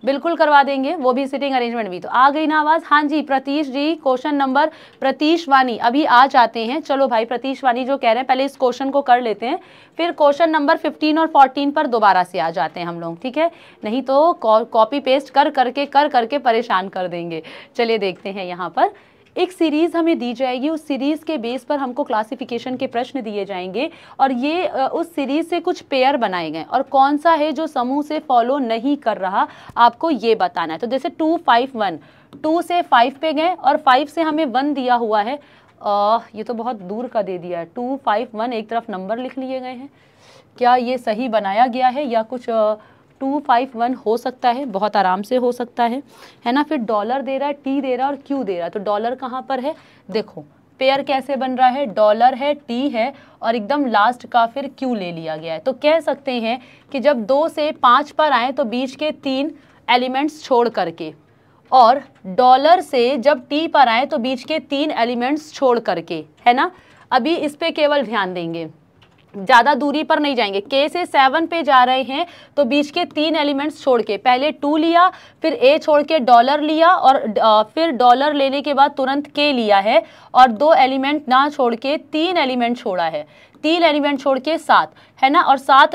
बिल्कुल करवा देंगे वो भी सिटिंग अरेंजमेंट भी तो आ गई ना आवाज हाँ जी प्रतीश जी क्वेश्चन नंबर प्रतीश वानी अभी आ जाते हैं चलो भाई प्रतीश वानी जो कह रहे हैं पहले इस क्वेश्चन को कर लेते हैं फिर क्वेश्चन नंबर 15 और 14 पर दोबारा से आ जाते हैं हम लोग ठीक है नहीं तो कॉपी पेस्ट कर करके कर करके परेशान कर देंगे चलिए देखते हैं यहाँ पर एक सीरीज़ हमें दी जाएगी उस सीरीज़ के बेस पर हमको क्लासिफिकेशन के प्रश्न दिए जाएंगे और ये उस सीरीज़ से कुछ पेयर बनाए गए और कौन सा है जो समूह से फॉलो नहीं कर रहा आपको ये बताना है तो जैसे टू फाइव वन टू से फाइव पे गए और फाइव से हमें वन दिया हुआ है आ, ये तो बहुत दूर का दे दिया है टू फाइव वन एक तरफ नंबर लिख लिए गए हैं क्या ये सही बनाया गया है या कुछ आ, टू फाइव वन हो सकता है बहुत आराम से हो सकता है है ना फिर डॉलर दे रहा है टी दे रहा है और क्यू दे रहा है तो डॉलर कहाँ पर है देखो पेयर कैसे बन रहा है डॉलर है टी है और एकदम लास्ट का फिर क्यू ले लिया गया है तो कह सकते हैं कि जब दो से पाँच पर आए तो बीच के तीन एलिमेंट्स छोड़ करके और डॉलर से जब टी पर आए तो बीच के तीन एलिमेंट्स छोड़ करके है ना अभी इस पर केवल ध्यान देंगे ज़्यादा दूरी पर नहीं जाएंगे के से सेवन पे जा रहे हैं तो बीच के तीन एलिमेंट्स छोड़ के पहले टू लिया फिर ए छोड़ के डॉलर लिया और फिर डॉलर लेने के बाद तुरंत के लिया है और दो एलिमेंट ना छोड़ के तीन एलिमेंट छोड़ा है तीन एलिमेंट छोड़ के सात है ना और सात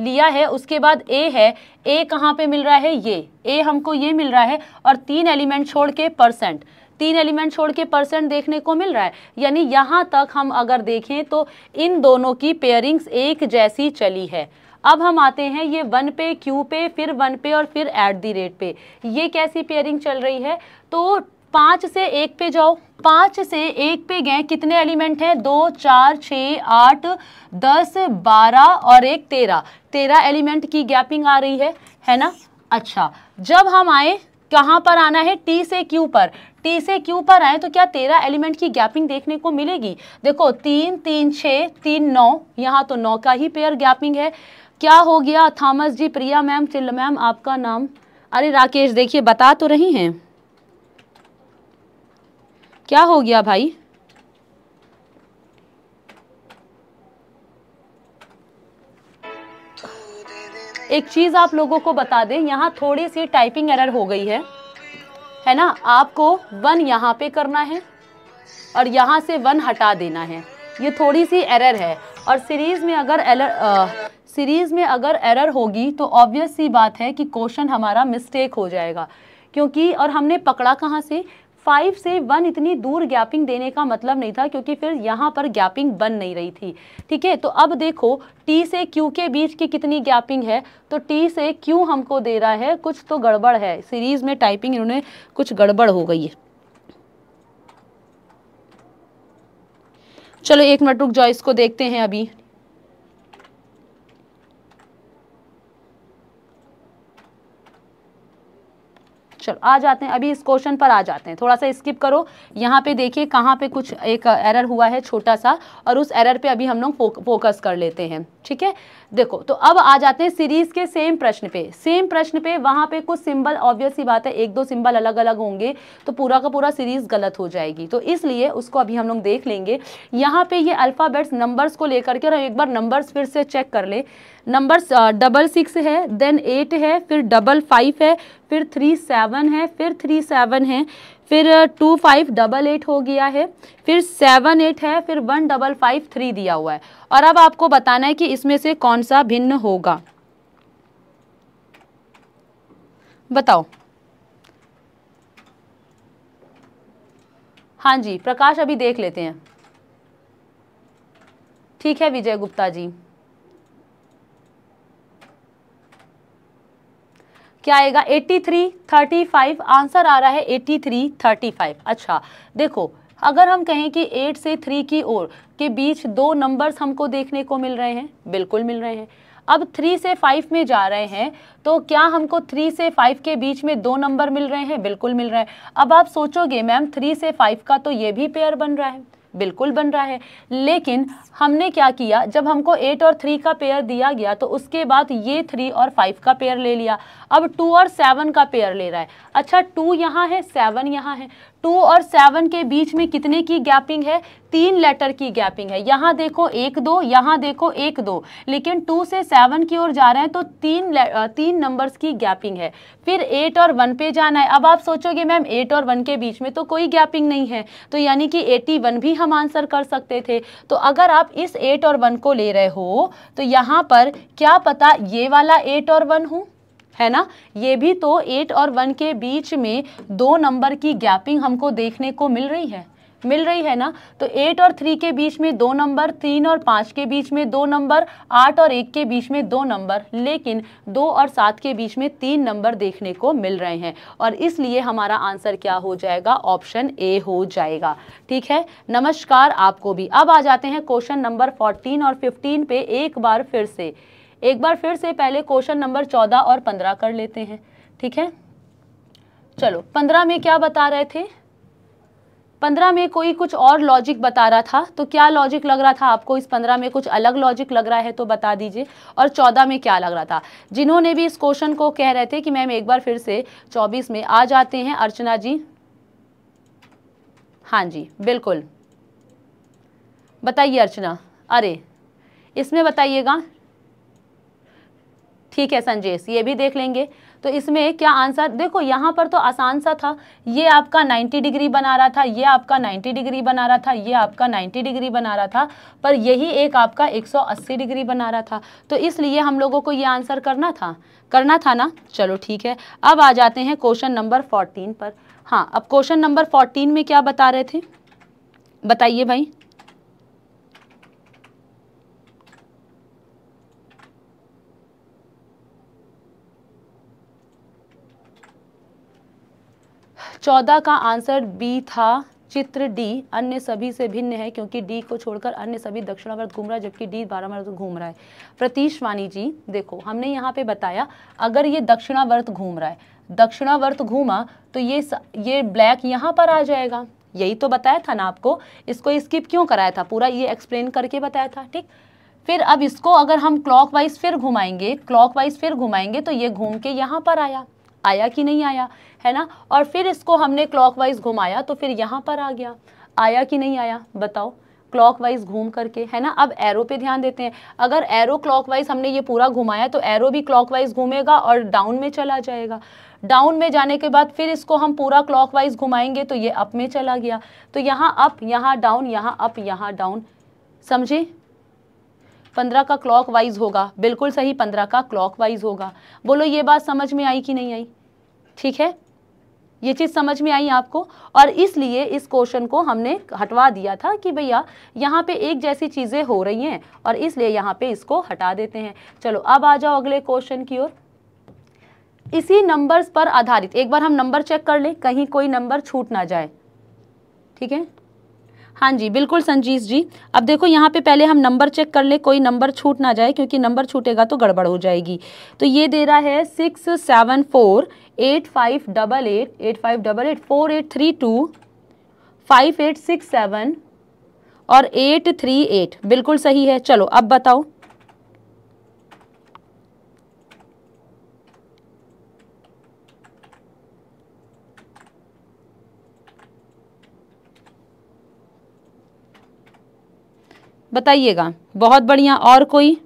लिया है उसके बाद ए है ए कहाँ पे मिल रहा है ये ए हमको ये मिल रहा है और तीन एलिमेंट छोड़ के परसेंट तीन एलिमेंट छोड़ के परसेंट देखने को मिल रहा है यानी यहाँ तक हम अगर देखें तो इन दोनों की पेयरिंग्स एक जैसी चली है अब हम आते हैं ये वन पे क्यू पे फिर वन पे और फिर एट दी रेट पे ये कैसी पेयरिंग चल रही है तो पाँच से एक पे जाओ पाँच से एक पे गए कितने एलिमेंट हैं दो चार छः आठ दस बारह और एक तेरह तेरह एलिमेंट की गैपिंग आ रही है है ना अच्छा जब हम आए कहाँ पर आना है टी से क्यू पर टी से क्यू पर आए तो क्या तेरह एलिमेंट की गैपिंग देखने को मिलेगी देखो तीन तीन छः तीन नौ यहाँ तो नौ का ही पेयर गैपिंग है क्या हो गया Thomas ji Priya ma'am chill ma'am आपका नाम अरे राकेश देखिए बता तो रही हैं क्या हो गया भाई एक चीज़ आप लोगों को बता दें यहाँ थोड़ी सी टाइपिंग एरर हो गई है है ना आपको वन यहाँ पे करना है और यहाँ से वन हटा देना है ये थोड़ी सी एरर है और सीरीज़ में अगर एलर सीरीज़ में अगर एरर होगी तो ऑब्वियस सी बात है कि क्वेश्चन हमारा मिस्टेक हो जाएगा क्योंकि और हमने पकड़ा कहाँ से फाइव से वन इतनी दूर गैपिंग देने का मतलब नहीं था क्योंकि फिर यहाँ पर गैपिंग बन नहीं रही थी ठीक है तो अब देखो टी से क्यू के बीच की कितनी गैपिंग है तो टी से क्यू हमको दे रहा है कुछ तो गड़बड़ है सीरीज़ में टाइपिंग इन्होंने कुछ गड़बड़ हो गई है चलो एक मिनट रुक जाओ इसको देखते हैं अभी चलो आ जाते हैं अभी इस क्वेश्चन पर आ जाते हैं थोड़ा सा स्किप करो यहाँ पे देखिए कहाँ पे कुछ एक एरर हुआ है छोटा सा और उस एरर पे अभी हम लोग फोकस कर लेते हैं ठीक है देखो तो अब आ जाते हैं सीरीज के सेम प्रश्न पे सेम प्रश्न पे वहाँ पे कुछ सिंबल ऑब्वियस ही बात है एक दो सिंबल अलग अलग होंगे तो पूरा का पूरा सीरीज गलत हो जाएगी तो इसलिए उसको अभी हम लोग देख लेंगे यहाँ पे ये अल्फ़ाबेट्स नंबर्स को लेकर के और एक बार नंबर्स फिर से चेक कर ले नंबर डबल सिक्स है देन एट है फिर डबल फाइव है फिर थ्री सेवन है फिर थ्री सेवन है फिर टू फाइव डबल एट हो गया है फिर सेवन एट है फिर वन डबल फाइव थ्री दिया हुआ है और अब आपको बताना है कि इसमें से कौन सा भिन्न होगा बताओ हाँ जी प्रकाश अभी देख लेते हैं ठीक है विजय गुप्ता जी क्या आएगा 83 35 आंसर आ रहा है 83 35 अच्छा देखो अगर हम कहें कि 8 से 3 की ओर के बीच दो नंबर्स हमको देखने को मिल रहे हैं बिल्कुल मिल रहे हैं अब थ्री से फाइव में जा रहे हैं तो क्या हमको थ्री से फाइव के बीच में दो नंबर मिल रहे हैं बिल्कुल मिल रहे हैं अब आप सोचोगे मैम थ्री से फाइव का तो ये भी पेयर बन रहा है बिल्कुल बन रहा है लेकिन हमने क्या किया जब हमको एट और थ्री का पेयर दिया गया तो उसके बाद ये थ्री और फाइव का पेयर ले लिया अब टू और सेवन का पेयर ले रहा है अच्छा टू यहाँ है सेवन यहाँ है टू और सेवन के बीच में कितने की गैपिंग है तीन लेटर की गैपिंग है यहाँ देखो एक दो यहाँ देखो एक दो लेकिन टू से सेवन की ओर जा रहे हैं तो तीन तीन नंबर्स की गैपिंग है फिर एट और वन पे जाना है अब आप सोचोगे मैम एट और वन के बीच में तो कोई गैपिंग नहीं है तो यानी कि एटी वन भी हम आंसर कर सकते थे तो अगर आप इस एट और वन को ले रहे हो तो यहाँ पर क्या पता ये वाला एट और वन हूँ है ना ये भी तो एट और वन के बीच में दो नंबर की गैपिंग हमको देखने को मिल रही है मिल रही है ना तो एट और थ्री के बीच में दो नंबर तीन और पाँच के बीच में दो नंबर आठ और एक के बीच में दो नंबर लेकिन दो और सात के बीच में तीन नंबर देखने को मिल रहे हैं और इसलिए हमारा आंसर क्या हो जाएगा ऑप्शन ए हो जाएगा ठीक है नमस्कार आपको भी अब आ जाते हैं क्वेश्चन नंबर फोर्टीन और फिफ्टीन पे एक बार फिर से एक बार फिर से पहले क्वेश्चन नंबर चौदह और पंद्रह कर लेते हैं ठीक है चलो पंद्रह में क्या बता रहे थे पंद्रह में कोई कुछ और लॉजिक बता रहा था तो क्या लॉजिक लग रहा था आपको इस पंद्रह में कुछ अलग लॉजिक लग रहा है तो बता दीजिए और चौदह में क्या लग रहा था जिन्होंने भी इस क्वेश्चन को कह रहे थे कि मैम एक बार फिर से चौबीस में आ जाते हैं अर्चना जी हाँ जी बिल्कुल बताइए अर्चना अरे इसमें बताइएगा ठीक है संजेश ये भी देख लेंगे तो इसमें क्या आंसर देखो यहाँ पर तो आसान सा था ये आपका 90 डिग्री बना रहा था ये आपका 90 डिग्री बना रहा था ये आपका 90 डिग्री बना रहा था पर यही एक आपका 180 डिग्री बना रहा था तो इसलिए हम लोगों को ये आंसर करना था करना था ना चलो ठीक है अब आ जाते हैं क्वेश्चन नंबर फोर्टीन पर हाँ अब क्वेश्चन नंबर फोर्टीन में क्या बता रहे थे बताइए भाई चौदह का आंसर बी था चित्र डी अन्य सभी से भिन्न है क्योंकि डी को छोड़कर अन्य सभी दक्षिणावर्त घूम रहा है जबकि डी बारहवर्त घूम रहा है प्रतीश वाणी जी देखो हमने यहाँ पे बताया अगर ये दक्षिणावर्त घूम रहा है दक्षिणावर्त घूमा तो ये स, ये ब्लैक यहाँ पर आ जाएगा यही तो बताया था ना आपको इसको स्किप क्यों कराया था पूरा ये एक्सप्लेन करके बताया था ठीक फिर अब इसको अगर हम क्लॉक फिर घुमाएंगे क्लॉक फिर घुमाएंगे तो ये घूम के यहाँ पर आया आया कि नहीं आया है ना और फिर इसको हमने क्लॉकवाइज घुमाया तो फिर यहाँ पर आ गया आया कि नहीं आया बताओ क्लॉकवाइज घूम करके है ना अब एरो पे ध्यान देते हैं अगर एरो क्लॉकवाइज हमने ये पूरा घुमाया तो एरो भी क्लॉकवाइज घूमेगा और डाउन में चला जाएगा डाउन में जाने के बाद फिर इसको हम पूरा क्लॉकवाइज घुमाएंगे तो ये अप में चला गया तो यहाँ अप यहाँ डाउन यहाँ अप यहाँ डाउन समझे पंद्रह का क्लॉक वाइज होगा बिल्कुल सही पंद्रह का क्लॉक वाइज होगा बोलो ये बात समझ में आई कि नहीं आई ठीक है ये चीज़ समझ में आई आपको और इसलिए इस क्वेश्चन को हमने हटवा दिया था कि भैया यहाँ पे एक जैसी चीज़ें हो रही हैं और इसलिए यहाँ पे इसको हटा देते हैं चलो अब आ जाओ अगले क्वेश्चन की ओर इसी नंबर्स पर आधारित एक बार हम नंबर चेक कर लें कहीं कोई नंबर छूट ना जाए ठीक है हाँ जी बिल्कुल संजीव जी अब देखो यहाँ पे पहले हम नंबर चेक कर ले कोई नंबर छूट ना जाए क्योंकि नंबर छूटेगा तो गड़बड़ हो जाएगी तो ये दे रहा है six seven four eight five double eight eight five double eight four eight three two five eight six seven और एट थ्री एट बिल्कुल सही है चलो अब बताओ बताइएगा बहुत बढ़िया और कोई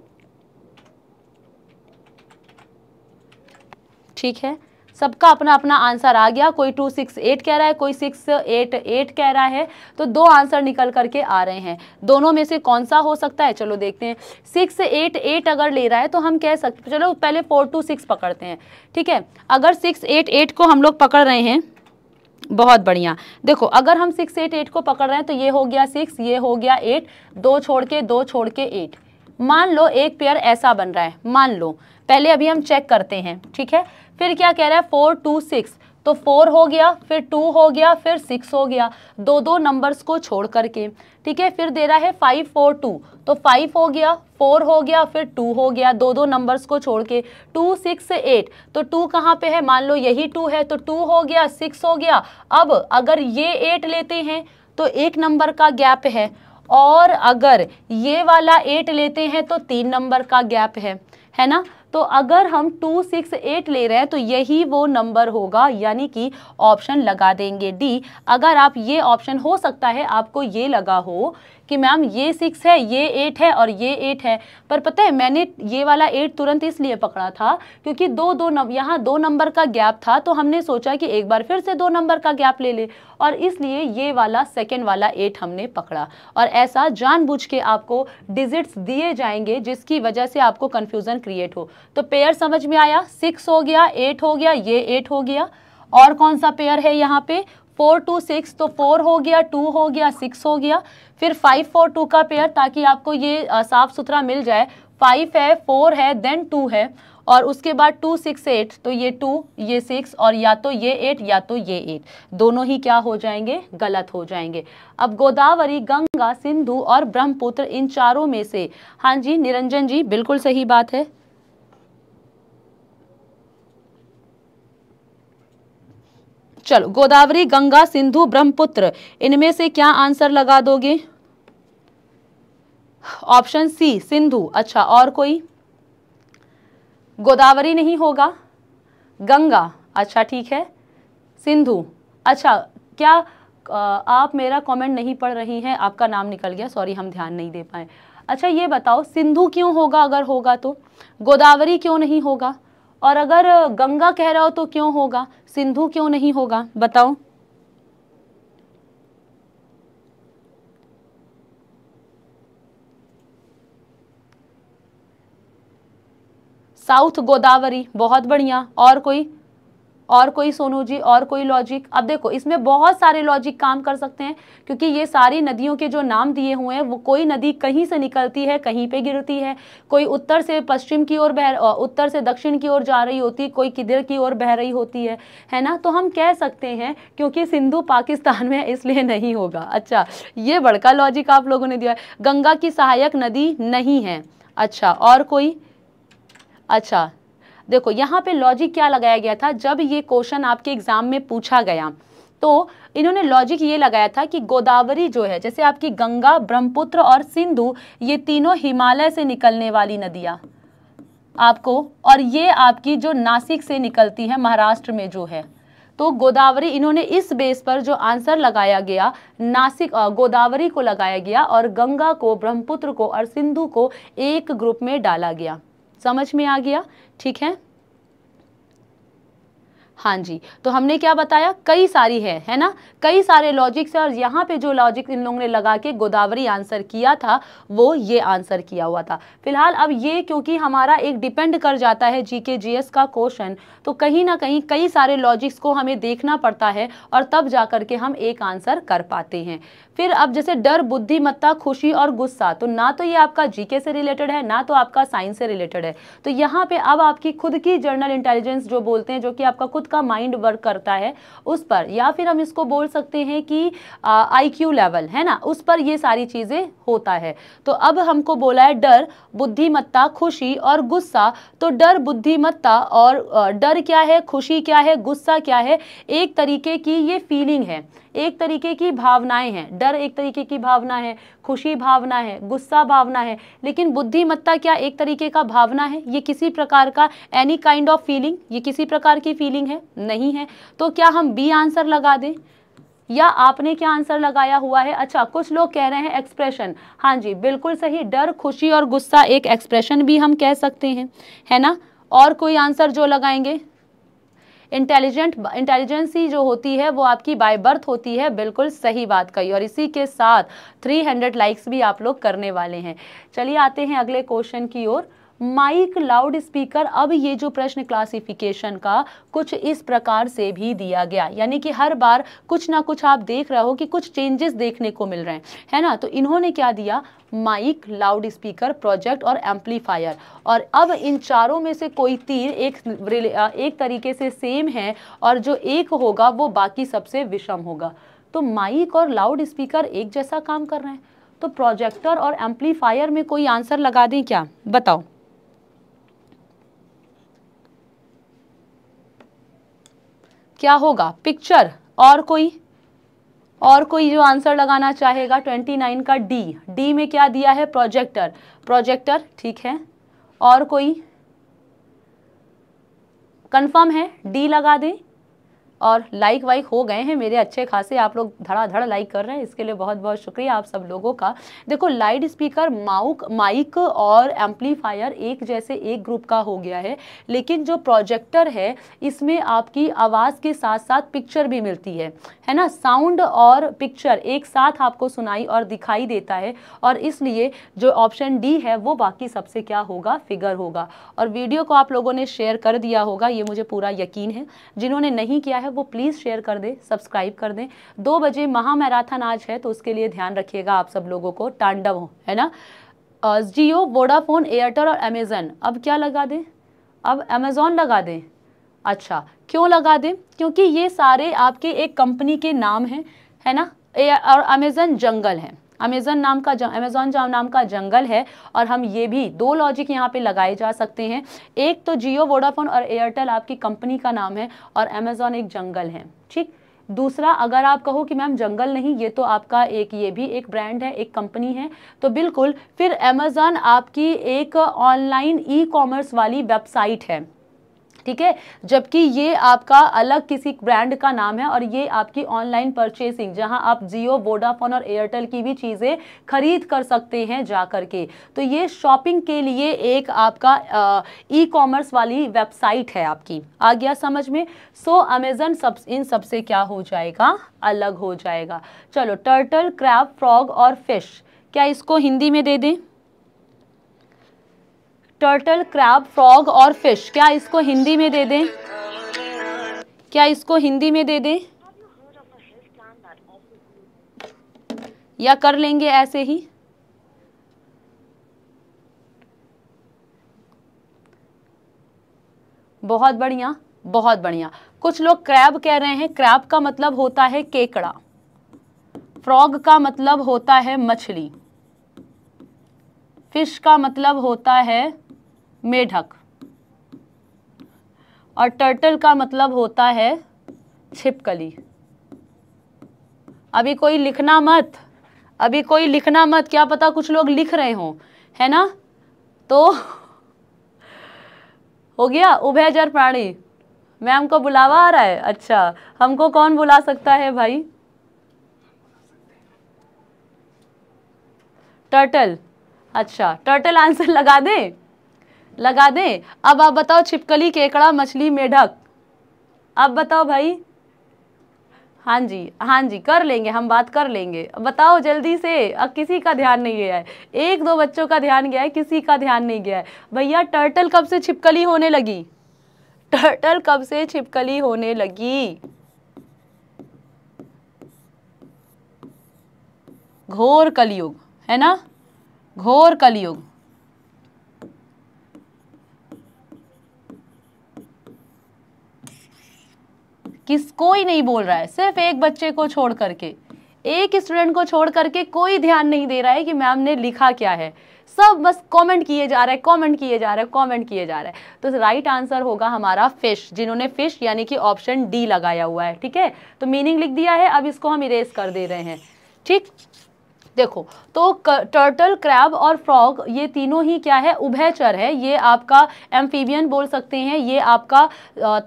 ठीक है सबका अपना अपना आंसर आ गया कोई टू सिक्स एट कह रहा है कोई सिक्स एट एट कह रहा है तो दो आंसर निकल करके आ रहे हैं दोनों में से कौन सा हो सकता है चलो देखते हैं सिक्स एट एट अगर ले रहा है तो हम कह सकते चलो पहले फोर टू सिक्स पकड़ते हैं ठीक है अगर सिक्स एट एट को हम लोग पकड़ रहे हैं बहुत बढ़िया देखो अगर हम सिक्स एट एट को पकड़ रहे हैं तो ये हो गया सिक्स ये हो गया एट दो छोड़ के दो छोड़ के एट मान लो एक पेयर ऐसा बन रहा है मान लो पहले अभी हम चेक करते हैं ठीक है फिर क्या कह रहा है फोर टू सिक्स तो फोर हो गया फिर टू हो गया फिर सिक्स हो गया दो दो नंबर्स को छोड़ करके ठीक है फिर दे रहा है फाइव फोर टू तो फाइव हो गया फोर हो गया फिर टू हो गया दो दो नंबर्स को छोड़ के टू सिक्स एट तो टू कहाँ पे है मान लो यही टू है तो टू हो गया सिक्स हो गया अब अगर ये एट लेते हैं तो एक नंबर का गैप है और अगर ये वाला एट लेते हैं तो तीन नंबर का गैप है है ना तो अगर हम टू सिक्स एट ले रहे हैं तो यही वो नंबर होगा यानी कि ऑप्शन लगा देंगे डी अगर आप ये ऑप्शन हो सकता है आपको ये लगा हो कि मैम ये सिक्स है ये एट है और ये एट है पर पता है मैंने ये वाला एट तुरंत इसलिए पकड़ा था क्योंकि दो दो नंबर यहाँ दो नंबर का गैप था तो हमने सोचा कि एक बार फिर से दो नंबर का गैप ले ले और इसलिए ये वाला सेकेंड वाला एट हमने पकड़ा और ऐसा जानबूझ के आपको डिजिट्स दिए जाएंगे जिसकी वजह से आपको कन्फ्यूज़न क्रिएट हो तो पेयर समझ में आया सिक्स हो गया एट हो गया ये एट हो गया और कौन सा पेयर है यहाँ पे फोर टू सिक्स तो फोर हो गया टू हो गया सिक्स हो गया फिर फाइव फोर टू का पेयर ताकि आपको ये साफ़ सुथरा मिल जाए फाइव है फोर है देन टू है और उसके बाद टू सिक्स एट तो ये टू ये सिक्स और या तो ये एट या तो ये एट दोनों ही क्या हो जाएंगे गलत हो जाएंगे अब गोदावरी गंगा सिंधु और ब्रह्मपुत्र इन चारों में से हाँ जी निरंजन जी बिल्कुल सही बात है चलो गोदावरी गंगा सिंधु ब्रह्मपुत्र इनमें से क्या आंसर लगा दोगे ऑप्शन सी सिंधु अच्छा और कोई गोदावरी नहीं होगा गंगा अच्छा ठीक है सिंधु अच्छा क्या आप मेरा कमेंट नहीं पढ़ रही हैं आपका नाम निकल गया सॉरी हम ध्यान नहीं दे पाए अच्छा ये बताओ सिंधु क्यों होगा अगर होगा तो गोदावरी क्यों नहीं होगा और अगर गंगा कह रहा हो तो क्यों होगा सिंधु क्यों नहीं होगा बताओ साउथ गोदावरी बहुत बढ़िया और कोई और कोई सोनू जी और कोई लॉजिक अब देखो इसमें बहुत सारे लॉजिक काम कर सकते हैं क्योंकि ये सारी नदियों के जो नाम दिए हुए हैं वो कोई नदी कहीं से निकलती है कहीं पे गिरती है कोई उत्तर से पश्चिम की ओर बह उत्तर से दक्षिण की ओर जा रही होती है कोई किधर की ओर बह रही होती है है ना तो हम कह सकते हैं क्योंकि सिंधु पाकिस्तान में इसलिए नहीं होगा अच्छा ये बड़का लॉजिक आप लोगों ने दिया गंगा की सहायक नदी नहीं है अच्छा और कोई अच्छा देखो यहाँ पे लॉजिक क्या लगाया गया था जब ये क्वेश्चन आपके एग्जाम में पूछा गया तो इन्होंने लॉजिक ये लगाया था कि गोदावरी जो है जैसे आपकी गंगा ब्रह्मपुत्र और सिंधु ये तीनों हिमालय से निकलने वाली नदियाँ आपको और ये आपकी जो नासिक से निकलती है महाराष्ट्र में जो है तो गोदावरी इन्होंने इस बेस पर जो आंसर लगाया गया नासिक गोदावरी को लगाया गया और गंगा को ब्रह्मपुत्र को और सिंधु को एक ग्रुप में डाला गया समझ में आ गया ठीक है हाँ जी तो हमने क्या बताया कई सारी है है ना कई सारे लॉजिक्स है और यहाँ पे जो लॉजिक इन लोगों ने लगा के गोदावरी आंसर किया था वो ये आंसर किया हुआ था फिलहाल अब ये क्योंकि हमारा एक डिपेंड कर जाता है जी के जी एस का क्वेश्चन तो कहीं ना कहीं कई सारे लॉजिक्स को हमें देखना पड़ता है और तब जा कर के हम एक आंसर कर पाते हैं फिर अब जैसे डर बुद्धिमत्ता खुशी और गुस्सा तो ना तो ये आपका जीके से रिलेटेड है ना तो आपका साइंस से रिलेटेड है तो यहाँ पे अब आपकी खुद की जर्नल इंटेलिजेंस जो बोलते हैं जो कि आपका खुद खुद का माइंड वर्क करता है उस पर या फिर हम इसको बोल सकते हैं कि आईक्यू लेवल है ना उस पर ये सारी चीज़ें होता है तो अब हमको बोला है डर बुद्धिमत्ता खुशी और गुस्सा तो डर बुद्धिमत्ता और डर क्या है खुशी क्या है गुस्सा क्या है एक तरीके की ये फीलिंग है एक तरीके की भावनाएं हैं डर एक तरीके की भावना है खुशी भावना है गुस्सा भावना है लेकिन बुद्धिमत्ता क्या एक तरीके का भावना है ये किसी प्रकार का एनी काइंड ऑफ फीलिंग ये किसी प्रकार की फीलिंग है नहीं है तो क्या हम बी आंसर लगा दें या आपने क्या आंसर लगाया हुआ है अच्छा कुछ लोग कह रहे हैं एक्सप्रेशन हाँ जी बिल्कुल सही डर खुशी और गुस्सा एक एक्सप्रेशन भी हम कह सकते हैं है ना और कोई आंसर जो लगाएंगे इंटेलिजेंट इंटेलिजेंसी जो होती है वो आपकी बाय बर्थ होती है बिल्कुल सही बात कही और इसी के साथ 300 लाइक्स भी आप लोग करने वाले हैं चलिए आते हैं अगले क्वेश्चन की ओर माइक लाउड स्पीकर अब ये जो प्रश्न क्लासिफिकेशन का कुछ इस प्रकार से भी दिया गया यानी कि हर बार कुछ ना कुछ आप देख रहे हो कि कुछ चेंजेस देखने को मिल रहे हैं है ना तो इन्होंने क्या दिया माइक लाउड स्पीकर प्रोजेक्ट और एम्पलीफायर और अब इन चारों में से कोई तीन एक एक तरीके से सेम है और जो एक होगा वो बाकी सबसे विषम होगा तो माइक और लाउड स्पीकर एक जैसा काम कर रहे हैं तो प्रोजेक्टर और एम्पलीफायर में कोई आंसर लगा दें क्या बताओ क्या होगा पिक्चर और कोई और कोई जो आंसर लगाना चाहेगा 29 का डी डी में क्या दिया है प्रोजेक्टर प्रोजेक्टर ठीक है और कोई कंफर्म है डी लगा दें और लाइक वाइक हो गए हैं मेरे अच्छे खासे आप लोग धड़ाधड़ लाइक कर रहे हैं इसके लिए बहुत बहुत शुक्रिया आप सब लोगों का देखो लाइट स्पीकर माउक माइक और एम्पलीफायर एक जैसे एक ग्रुप का हो गया है लेकिन जो प्रोजेक्टर है इसमें आपकी आवाज़ के साथ साथ पिक्चर भी मिलती है है ना साउंड और पिक्चर एक साथ आपको सुनाई और दिखाई देता है और इसलिए जो ऑप्शन डी है वो बाकी सबसे क्या होगा फिगर होगा और वीडियो को आप लोगों ने शेयर कर दिया होगा ये मुझे पूरा यकीन है जिन्होंने नहीं किया है वो प्लीज़ शेयर कर दें सब्सक्राइब कर दें दो बजे महामैराथन आज है तो उसके लिए ध्यान रखिएगा आप सब लोगों को तांडव हो है ना जियो वोडाफोन एयरटेल और अमेज़न अब क्या लगा दें अब अमेज़ोन लगा दें अच्छा क्यों लगा दें क्योंकि ये सारे आपके एक कंपनी के नाम हैं है ना और अमेज़न जंगल हैं अमेजन नाम का अमेजोन जाम नाम का जंगल है और हम ये भी दो लॉजिक यहाँ पे लगाए जा सकते हैं एक तो जियो वोडाफोन और एयरटेल आपकी कंपनी का नाम है और अमेजोन एक जंगल है ठीक दूसरा अगर आप कहो कि मैम जंगल नहीं ये तो आपका एक ये भी एक ब्रांड है एक कंपनी है तो बिल्कुल फिर अमेज़न आपकी एक ऑनलाइन ई कॉमर्स वाली वेबसाइट है ठीक है जबकि ये आपका अलग किसी ब्रांड का नाम है और ये आपकी ऑनलाइन परचेसिंग जहां आप जियो वोडाफोन और एयरटेल की भी चीज़ें खरीद कर सकते हैं जा कर के तो ये शॉपिंग के लिए एक आपका ई कॉमर्स वाली वेबसाइट है आपकी आ गया समझ में सो अमेजन सब इन सबसे क्या हो जाएगा अलग हो जाएगा चलो टर्टल क्रैप फ्रॉग और फिश क्या इसको हिंदी में दे दें टर्टल क्रैब फ्रॉग और फिश क्या इसको हिंदी में दे दें क्या इसको हिंदी में दे दें या कर लेंगे ऐसे ही बहुत बढ़िया बहुत बढ़िया कुछ लोग क्रैब कह रहे हैं क्रैब का मतलब होता है केकड़ा फ्रॉग का मतलब होता है मछली फिश का मतलब होता है मेढक और टर्टल का मतलब होता है छिपकली अभी कोई लिखना मत अभी कोई लिखना मत क्या पता कुछ लोग लिख रहे हों है ना तो हो गया उभयजर प्राणी मैम को बुलावा आ रहा है अच्छा हमको कौन बुला सकता है भाई टर्टल अच्छा टर्टल आंसर लगा दें लगा दें अब आप बताओ छिपकली केकड़ा मछली मेढक अब बताओ भाई हाँ जी हाँ जी कर लेंगे हम बात कर लेंगे बताओ जल्दी से अब किसी का ध्यान नहीं गया है एक दो बच्चों का ध्यान गया है किसी का ध्यान नहीं गया है भैया टर्टल कब से छिपकली होने लगी टर्टल कब से छिपकली होने लगी घोर कलयुग है ना घोर कलयुग किस कोई नहीं बोल रहा है सिर्फ एक बच्चे को छोड़ करके एक स्टूडेंट को छोड़ करके कोई ध्यान नहीं दे रहा है कि मैम ने लिखा क्या है सब बस कमेंट किए जा रहे हैं कमेंट किए जा रहे हैं कमेंट किए जा रहे हैं तो राइट आंसर होगा हमारा फिश जिन्होंने फिश यानी कि ऑप्शन डी लगाया हुआ है ठीक है तो मीनिंग लिख दिया है अब इसको हम इरेज कर दे रहे हैं ठीक देखो तो टर्टल क्रैब और फ्रॉग ये तीनों ही क्या है उभयचर है ये आपका एम्फीबियन बोल सकते हैं ये आपका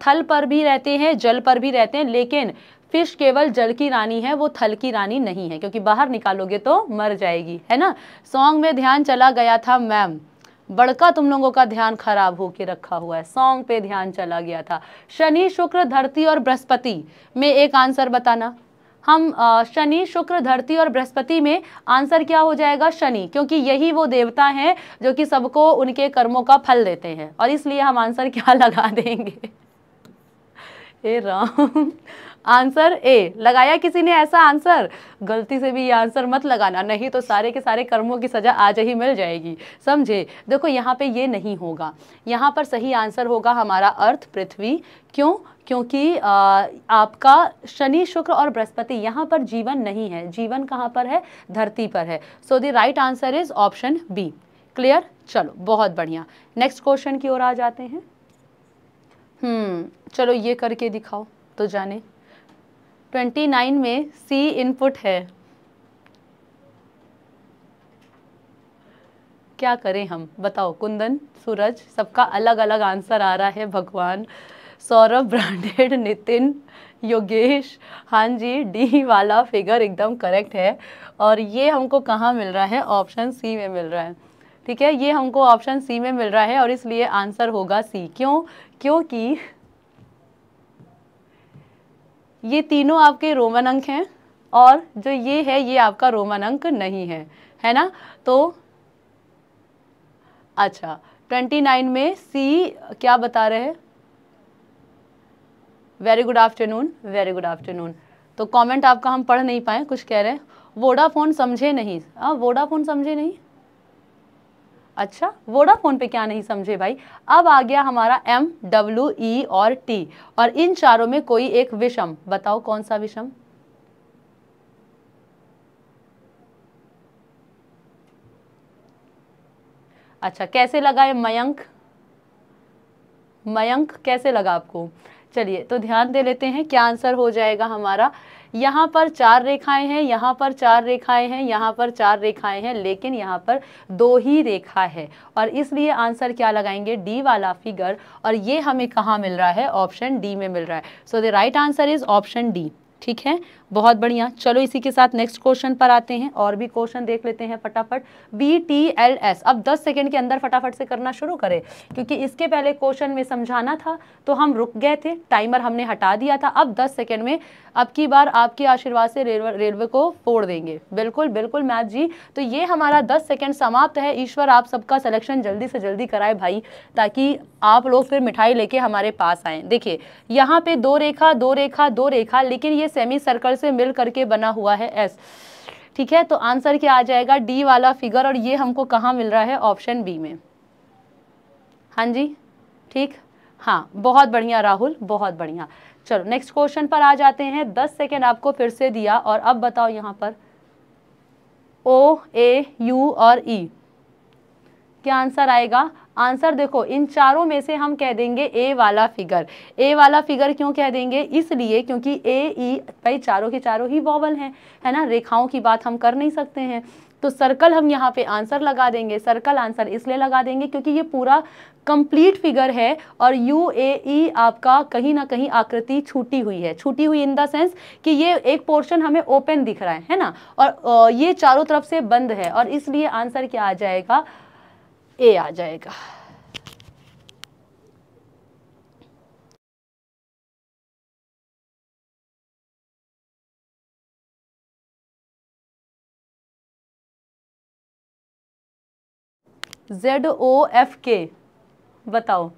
थल पर भी रहते हैं जल पर भी रहते हैं लेकिन फिश केवल जल की रानी है वो थल की रानी नहीं है क्योंकि बाहर निकालोगे तो मर जाएगी है ना सॉन्ग में ध्यान चला गया था मैम बड़का तुम लोगों का ध्यान खराब होके रखा हुआ है सॉन्ग पे ध्यान चला गया था शनि शुक्र धरती और बृहस्पति में एक आंसर बताना हम शनि शुक्र धरती और बृहस्पति में आंसर क्या हो जाएगा शनि क्योंकि यही वो देवता हैं जो कि सबको उनके कर्मों का फल देते हैं और इसलिए हम आंसर क्या लगा देंगे ए राम आंसर ए लगाया किसी ने ऐसा आंसर गलती से भी ये आंसर मत लगाना नहीं तो सारे के सारे कर्मों की सज़ा आज ही मिल जाएगी समझे देखो यहाँ पे ये नहीं होगा यहाँ पर सही आंसर होगा हमारा अर्थ पृथ्वी क्यों क्योंकि आ, आपका शनि शुक्र और बृहस्पति यहाँ पर जीवन नहीं है जीवन कहाँ पर है धरती पर है so the right answer is option B clear चलो बहुत बढ़िया नेक्स्ट क्वेश्चन की ओर आ जाते हैं हम्म चलो ये करके दिखाओ तो जाने 29 में सी इनपुट है क्या करें हम बताओ कुंदन सूरज सबका अलग अलग आंसर आ रहा है भगवान सौरभ ब्रांडेड नितिन योगेश हाँ जी डी वाला फिगर एकदम करेक्ट है और ये हमको कहाँ मिल रहा है ऑप्शन सी में मिल रहा है ठीक है ये हमको ऑप्शन सी में मिल रहा है और इसलिए आंसर होगा सी क्यों क्योंकि ये तीनों आपके रोमन अंक हैं और जो ये है ये आपका रोमन अंक नहीं है है ना तो अच्छा 29 में सी क्या बता रहे हैं very good afternoon very good afternoon तो कमेंट आपका हम पढ़ नहीं पाए कुछ कह रहे हैं वोडाफोन समझे नहीं आ, हाँ, वोडाफोन समझे नहीं अच्छा वोडाफोन पे क्या नहीं समझे भाई अब आ गया हमारा एम डब्ल्यू ई और टी और इन चारों में कोई एक विषम बताओ कौन सा विषम अच्छा कैसे लगा ये मयंक मयंक कैसे लगा आपको चलिए तो ध्यान दे लेते हैं क्या आंसर हो जाएगा हमारा यहाँ पर चार रेखाएं हैं यहाँ पर चार रेखाएं हैं यहाँ पर चार रेखाएं हैं लेकिन यहाँ पर दो ही रेखा है और इसलिए आंसर क्या लगाएंगे डी वाला फिगर और ये हमें कहाँ मिल रहा है ऑप्शन डी में मिल रहा है so the right answer is option D ठीक है बहुत बढ़िया चलो इसी के साथ नेक्स्ट क्वेश्चन पर आते हैं और भी क्वेश्चन देख लेते हैं फटाफट बी टी एल एस अब 10 सेकंड के अंदर फटाफट से करना शुरू करें क्योंकि इसके पहले क्वेश्चन में समझाना था तो हम रुक गए थे टाइमर हमने हटा दिया था अब दस सेकेंड में अब की बार आपके आशीर्वाद से रेलवे रेलवे को फोड़ देंगे बिल्कुल बिल्कुल मैथ जी तो ये हमारा दस सेकेंड समाप्त है ईश्वर आप सबका सलेक्शन जल्दी से जल्दी कराए भाई ताकि आप लोग फिर मिठाई लेके हमारे पास आए देखिए यहाँ पे दो रेखा दो रेखा दो रेखा लेकिन ये सेमी सर्कल से मिल करके बना हुआ है एस ठीक है तो आंसर क्या आ जाएगा डी वाला फिगर और ये हमको कहाँ मिल रहा है ऑप्शन बी में हाँ जी ठीक हाँ बहुत बढ़िया राहुल बहुत बढ़िया चलो नेक्स्ट क्वेश्चन पर आ जाते हैं दस सेकेंड आपको फिर से दिया और अब बताओ यहाँ पर ओ ए यू और ई e. क्या आंसर आएगा आंसर देखो इन चारों में से हम कह देंगे ए वाला फिगर ए वाला फिगर क्यों कह देंगे इसलिए क्योंकि ए ई भाई चारों के चारों ही वॉवल हैं है ना रेखाओं की बात हम कर नहीं सकते हैं तो सर्कल हम यहाँ पे आंसर लगा देंगे सर्कल आंसर इसलिए लगा देंगे क्योंकि ये पूरा कंप्लीट फिगर है और यू ए ई आपका कहीं ना कहीं आकृति छूटी हुई है छूटी हुई इन द सेंस कि ये एक पोर्शन हमें ओपन दिख रहा है है ना और ये चारों तरफ से बंद है और इसलिए आंसर क्या आ जाएगा ए आ जाएगा जेड ओ एफ के बताओ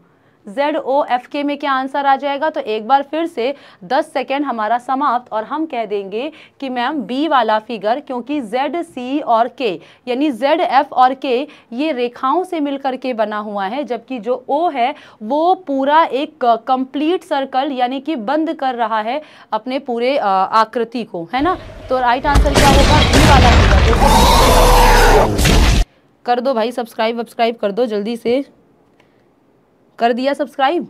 जेड ओ एफ के में क्या आंसर आ जाएगा तो एक बार फिर से 10 सेकेंड हमारा समाप्त और हम कह देंगे कि मैम बी वाला फिगर क्योंकि जेड सी और के यानी जेड एफ और के ये रेखाओं से मिलकर के बना हुआ है जबकि जो ओ है वो पूरा एक कंप्लीट सर्कल यानी कि बंद कर रहा है अपने पूरे आकृति को है ना तो राइट आंसर क्या होगा बी वाला फिगर कर दो भाई सब्सक्राइब वब्सक्राइब कर दो जल्दी से कर दिया सब्सक्राइब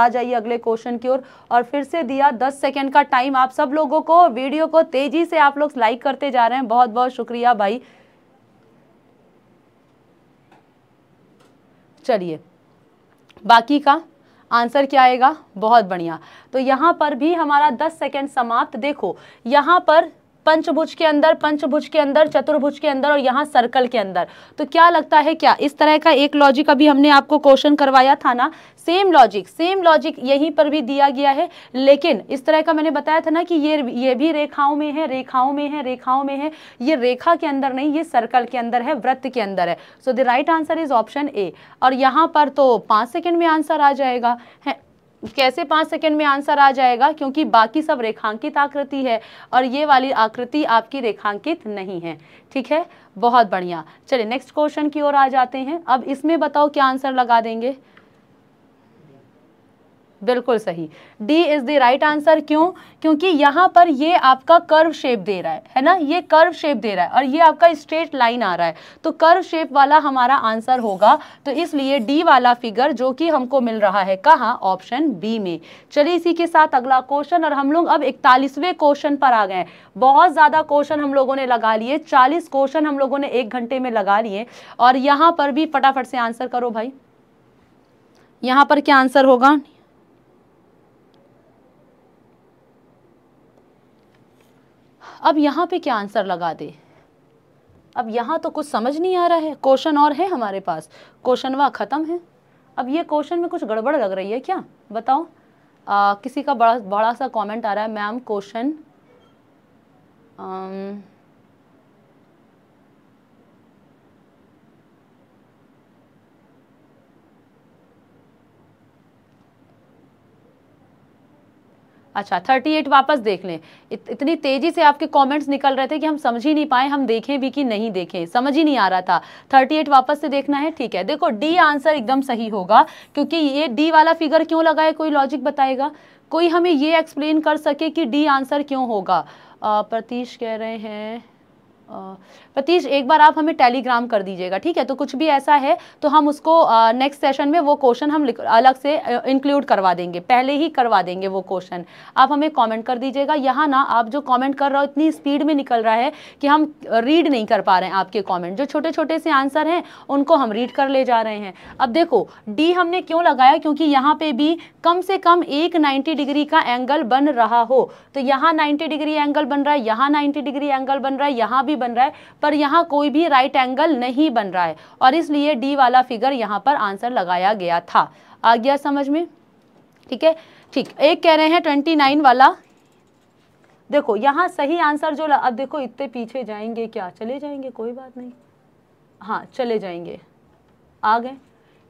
आ जाइए अगले क्वेश्चन की ओर और फिर से दिया 10 सेकंड का टाइम आप सब लोगों को वीडियो को तेजी से आप लोग लाइक करते जा रहे हैं बहुत बहुत शुक्रिया भाई चलिए बाकी का आंसर क्या आएगा बहुत बढ़िया तो यहाँ पर भी हमारा 10 सेकंड समाप्त देखो यहाँ पर पंचभुज के अंदर पंचभुज के अंदर चतुर्भुज के अंदर और यहाँ सर्कल के अंदर तो क्या लगता है क्या इस तरह का एक लॉजिक अभी हमने आपको क्वेश्चन करवाया था ना सेम लॉजिक सेम लॉजिक यहीं पर भी दिया गया है लेकिन इस तरह का मैंने बताया था ना कि ये ये भी रेखाओं में है रेखाओं में है रेखाओं में है ये रेखा के अंदर नहीं ये सर्कल के अंदर है वृत्त के अंदर है so the right answer is option A और यहाँ पर तो पाँच सेकेंड में आंसर आ जाएगा है कैसे पाँच सेकंड में आंसर आ जाएगा क्योंकि बाकी सब रेखांकित आकृति है और ये वाली आकृति आपकी रेखांकित नहीं है ठीक है बहुत बढ़िया चलिए नेक्स्ट क्वेश्चन की ओर आ जाते हैं अब इसमें बताओ क्या आंसर लगा देंगे बिल्कुल सही D is the right answer क्यों क्योंकि यहाँ पर ये आपका कर्व शेप दे रहा है है ना ये कर्व शेप दे रहा है और ये आपका स्ट्रेट लाइन आ रहा है तो कर्व शेप वाला हमारा आंसर होगा तो इसलिए डी वाला फिगर जो कि हमको मिल रहा है कहाँ ऑप्शन बी में चलिए इसी के साथ अगला क्वेश्चन और हम लोग अब इकतालीसवें क्वेश्चन पर आ गए बहुत ज़्यादा क्वेश्चन हम लोगों ने लगा लिए चालीस क्वेश्चन हम लोगों ने एक घंटे में लगा लिए और यहाँ पर भी फटाफट से आंसर करो भाई यहाँ पर क्या आंसर होगा अब यहाँ पे क्या आंसर लगा दे अब यहाँ तो कुछ समझ नहीं आ रहा है क्वेश्चन और है हमारे पास क्वेश्चन वह ख़त्म है अब ये क्वेश्चन में कुछ गड़बड़ लग रही है क्या बताओ आ, किसी का बड़ा बड़ा सा कमेंट आ रहा है मैम क्वेश्चन अच्छा 38 वापस देख लें इत, इतनी तेजी से आपके कमेंट्स निकल रहे थे कि हम समझ ही नहीं पाए हम देखें भी कि नहीं देखें समझ ही नहीं आ रहा था 38 वापस से देखना है ठीक है देखो डी आंसर एकदम सही होगा क्योंकि ये डी वाला फिगर क्यों लगाए कोई लॉजिक बताएगा कोई हमें ये एक्सप्लेन कर सके कि डी आंसर क्यों होगा प्रतीश कह रहे हैं प्रतीश एक बार आप हमें टेलीग्राम कर दीजिएगा ठीक है तो कुछ भी ऐसा है तो हम उसको नेक्स्ट सेशन में वो क्वेश्चन हम अलग से इंक्लूड करवा देंगे पहले ही करवा देंगे वो क्वेश्चन आप हमें कॉमेंट कर दीजिएगा यहाँ ना आप जो कॉमेंट कर रहे हो इतनी स्पीड में निकल रहा है कि हम रीड नहीं कर पा रहे हैं आपके कॉमेंट जो छोटे छोटे से आंसर हैं उनको हम रीड कर ले जा रहे हैं अब देखो डी हमने क्यों लगाया क्योंकि यहाँ पे भी कम से कम एक 90 डिग्री का एंगल बन रहा हो तो यहाँ 90 डिग्री एंगल बन रहा है यहाँ 90 डिग्री एंगल बन रहा है यहाँ भी बन रहा है पर यहाँ कोई भी राइट एंगल नहीं बन रहा है और इसलिए डी वाला फिगर यहाँ पर आंसर लगाया गया था आ गया समझ में ठीक है ठीक एक कह रहे हैं ट्वेंटी नाइन वाला देखो यहाँ सही आंसर जो अब देखो इतने पीछे जाएंगे क्या चले जाएंगे कोई बात नहीं हाँ चले जाएंगे आ गए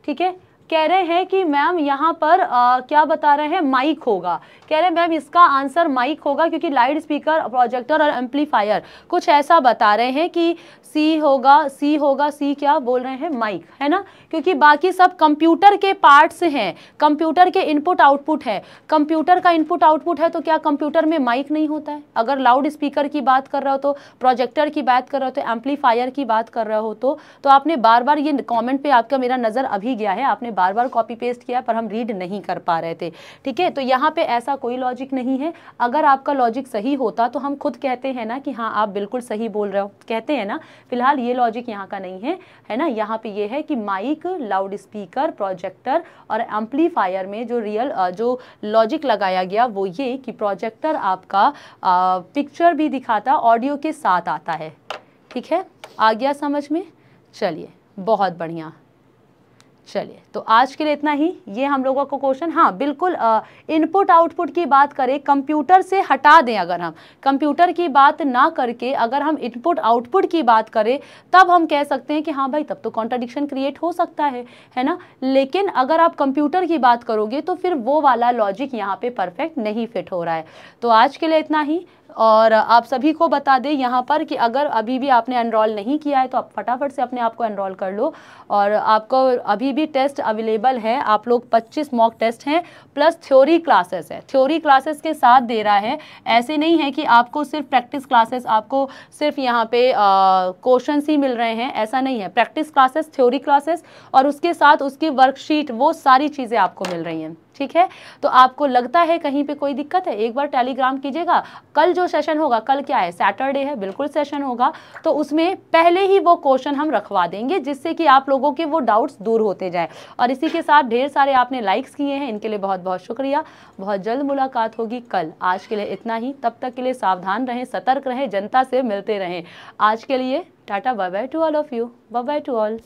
ठीक है कह रहे हैं कि मैम यहाँ पर आ, क्या बता रहे हैं माइक होगा कह रहे हैं मैम इसका आंसर माइक होगा क्योंकि लाउड स्पीकर प्रोजेक्टर और एम्पलीफायर कुछ ऐसा बता रहे हैं कि सी होगा सी होगा सी क्या बोल रहे हैं माइक है ना क्योंकि बाकी सब कंप्यूटर के पार्ट्स हैं कंप्यूटर के इनपुट आउटपुट है कंप्यूटर का इनपुट आउटपुट है तो क्या कंप्यूटर में माइक नहीं होता है अगर लाउड स्पीकर की बात कर रहे हो तो प्रोजेक्टर की बात कर रहे हो तो एम्पलीफायर की बात कर रहे हो तो, तो आपने बार बार ये कॉमेंट पर आपका मेरा नज़र अभी गया है आपने बार बार कॉपी पेस्ट किया पर हम रीड नहीं कर पा रहे थे ठीक है तो यहाँ पर ऐसा कोई लॉजिक नहीं है अगर आपका लॉजिक सही होता तो हम खुद कहते हैं ना कि हाँ आप बिल्कुल सही बोल रहे हो कहते हैं ना फिलहाल ये लॉजिक यहाँ का नहीं है है ना यहाँ पे ये है कि माइक लाउड स्पीकर प्रोजेक्टर और एम्पलीफायर में जो रियल जो लॉजिक लगाया गया वो ये कि प्रोजेक्टर आपका पिक्चर भी दिखाता ऑडियो के साथ आता है ठीक है आ गया समझ में चलिए बहुत बढ़िया चलिए तो आज के लिए इतना ही ये हम लोगों को क्वेश्चन हाँ बिल्कुल इनपुट आउटपुट की बात करें कंप्यूटर से हटा दें अगर हम कंप्यूटर की बात ना करके अगर हम इनपुट आउटपुट की बात करें तब हम कह सकते हैं कि हाँ भाई तब तो कॉन्ट्राडिक्शन क्रिएट हो सकता है है ना लेकिन अगर आप कंप्यूटर की बात करोगे तो फिर वो वाला लॉजिक यहाँ परफेक्ट नहीं फिट हो रहा है तो आज के लिए इतना ही और आप सभी को बता दें यहाँ पर कि अगर अभी भी आपने एनरोल नहीं किया है तो आप फटाफट से अपने आप को एनरोल कर लो और आपको अभी भी टेस्ट अवेलेबल है आप लोग 25 मॉक टेस्ट हैं प्लस थ्योरी क्लासेस है थ्योरी क्लासेस के साथ दे रहा है ऐसे नहीं है कि आपको सिर्फ प्रैक्टिस क्लासेस आपको सिर्फ यहाँ पे क्वेश्चन ही मिल रहे हैं ऐसा नहीं है प्रैक्टिस क्लासेस थ्योरी क्लासेस और उसके साथ उसकी वर्कशीट वो सारी चीज़ें आपको मिल रही हैं ठीक है तो आपको लगता है कहीं पे कोई दिक्कत है एक बार टेलीग्राम कीजिएगा कल जो सेशन होगा कल क्या है सैटरडे है बिल्कुल सेशन होगा तो उसमें पहले ही वो क्वेश्चन हम रखवा देंगे जिससे कि आप लोगों के वो डाउट्स दूर होते जाए और इसी के साथ ढेर सारे आपने लाइक्स किए हैं इनके लिए बहुत बहुत शुक्रिया बहुत जल्द मुलाकात होगी कल आज के लिए इतना ही तब तक के लिए सावधान रहें सतर्क रहें जनता से मिलते रहें आज के लिए tata bye bye to all of you bye bye to all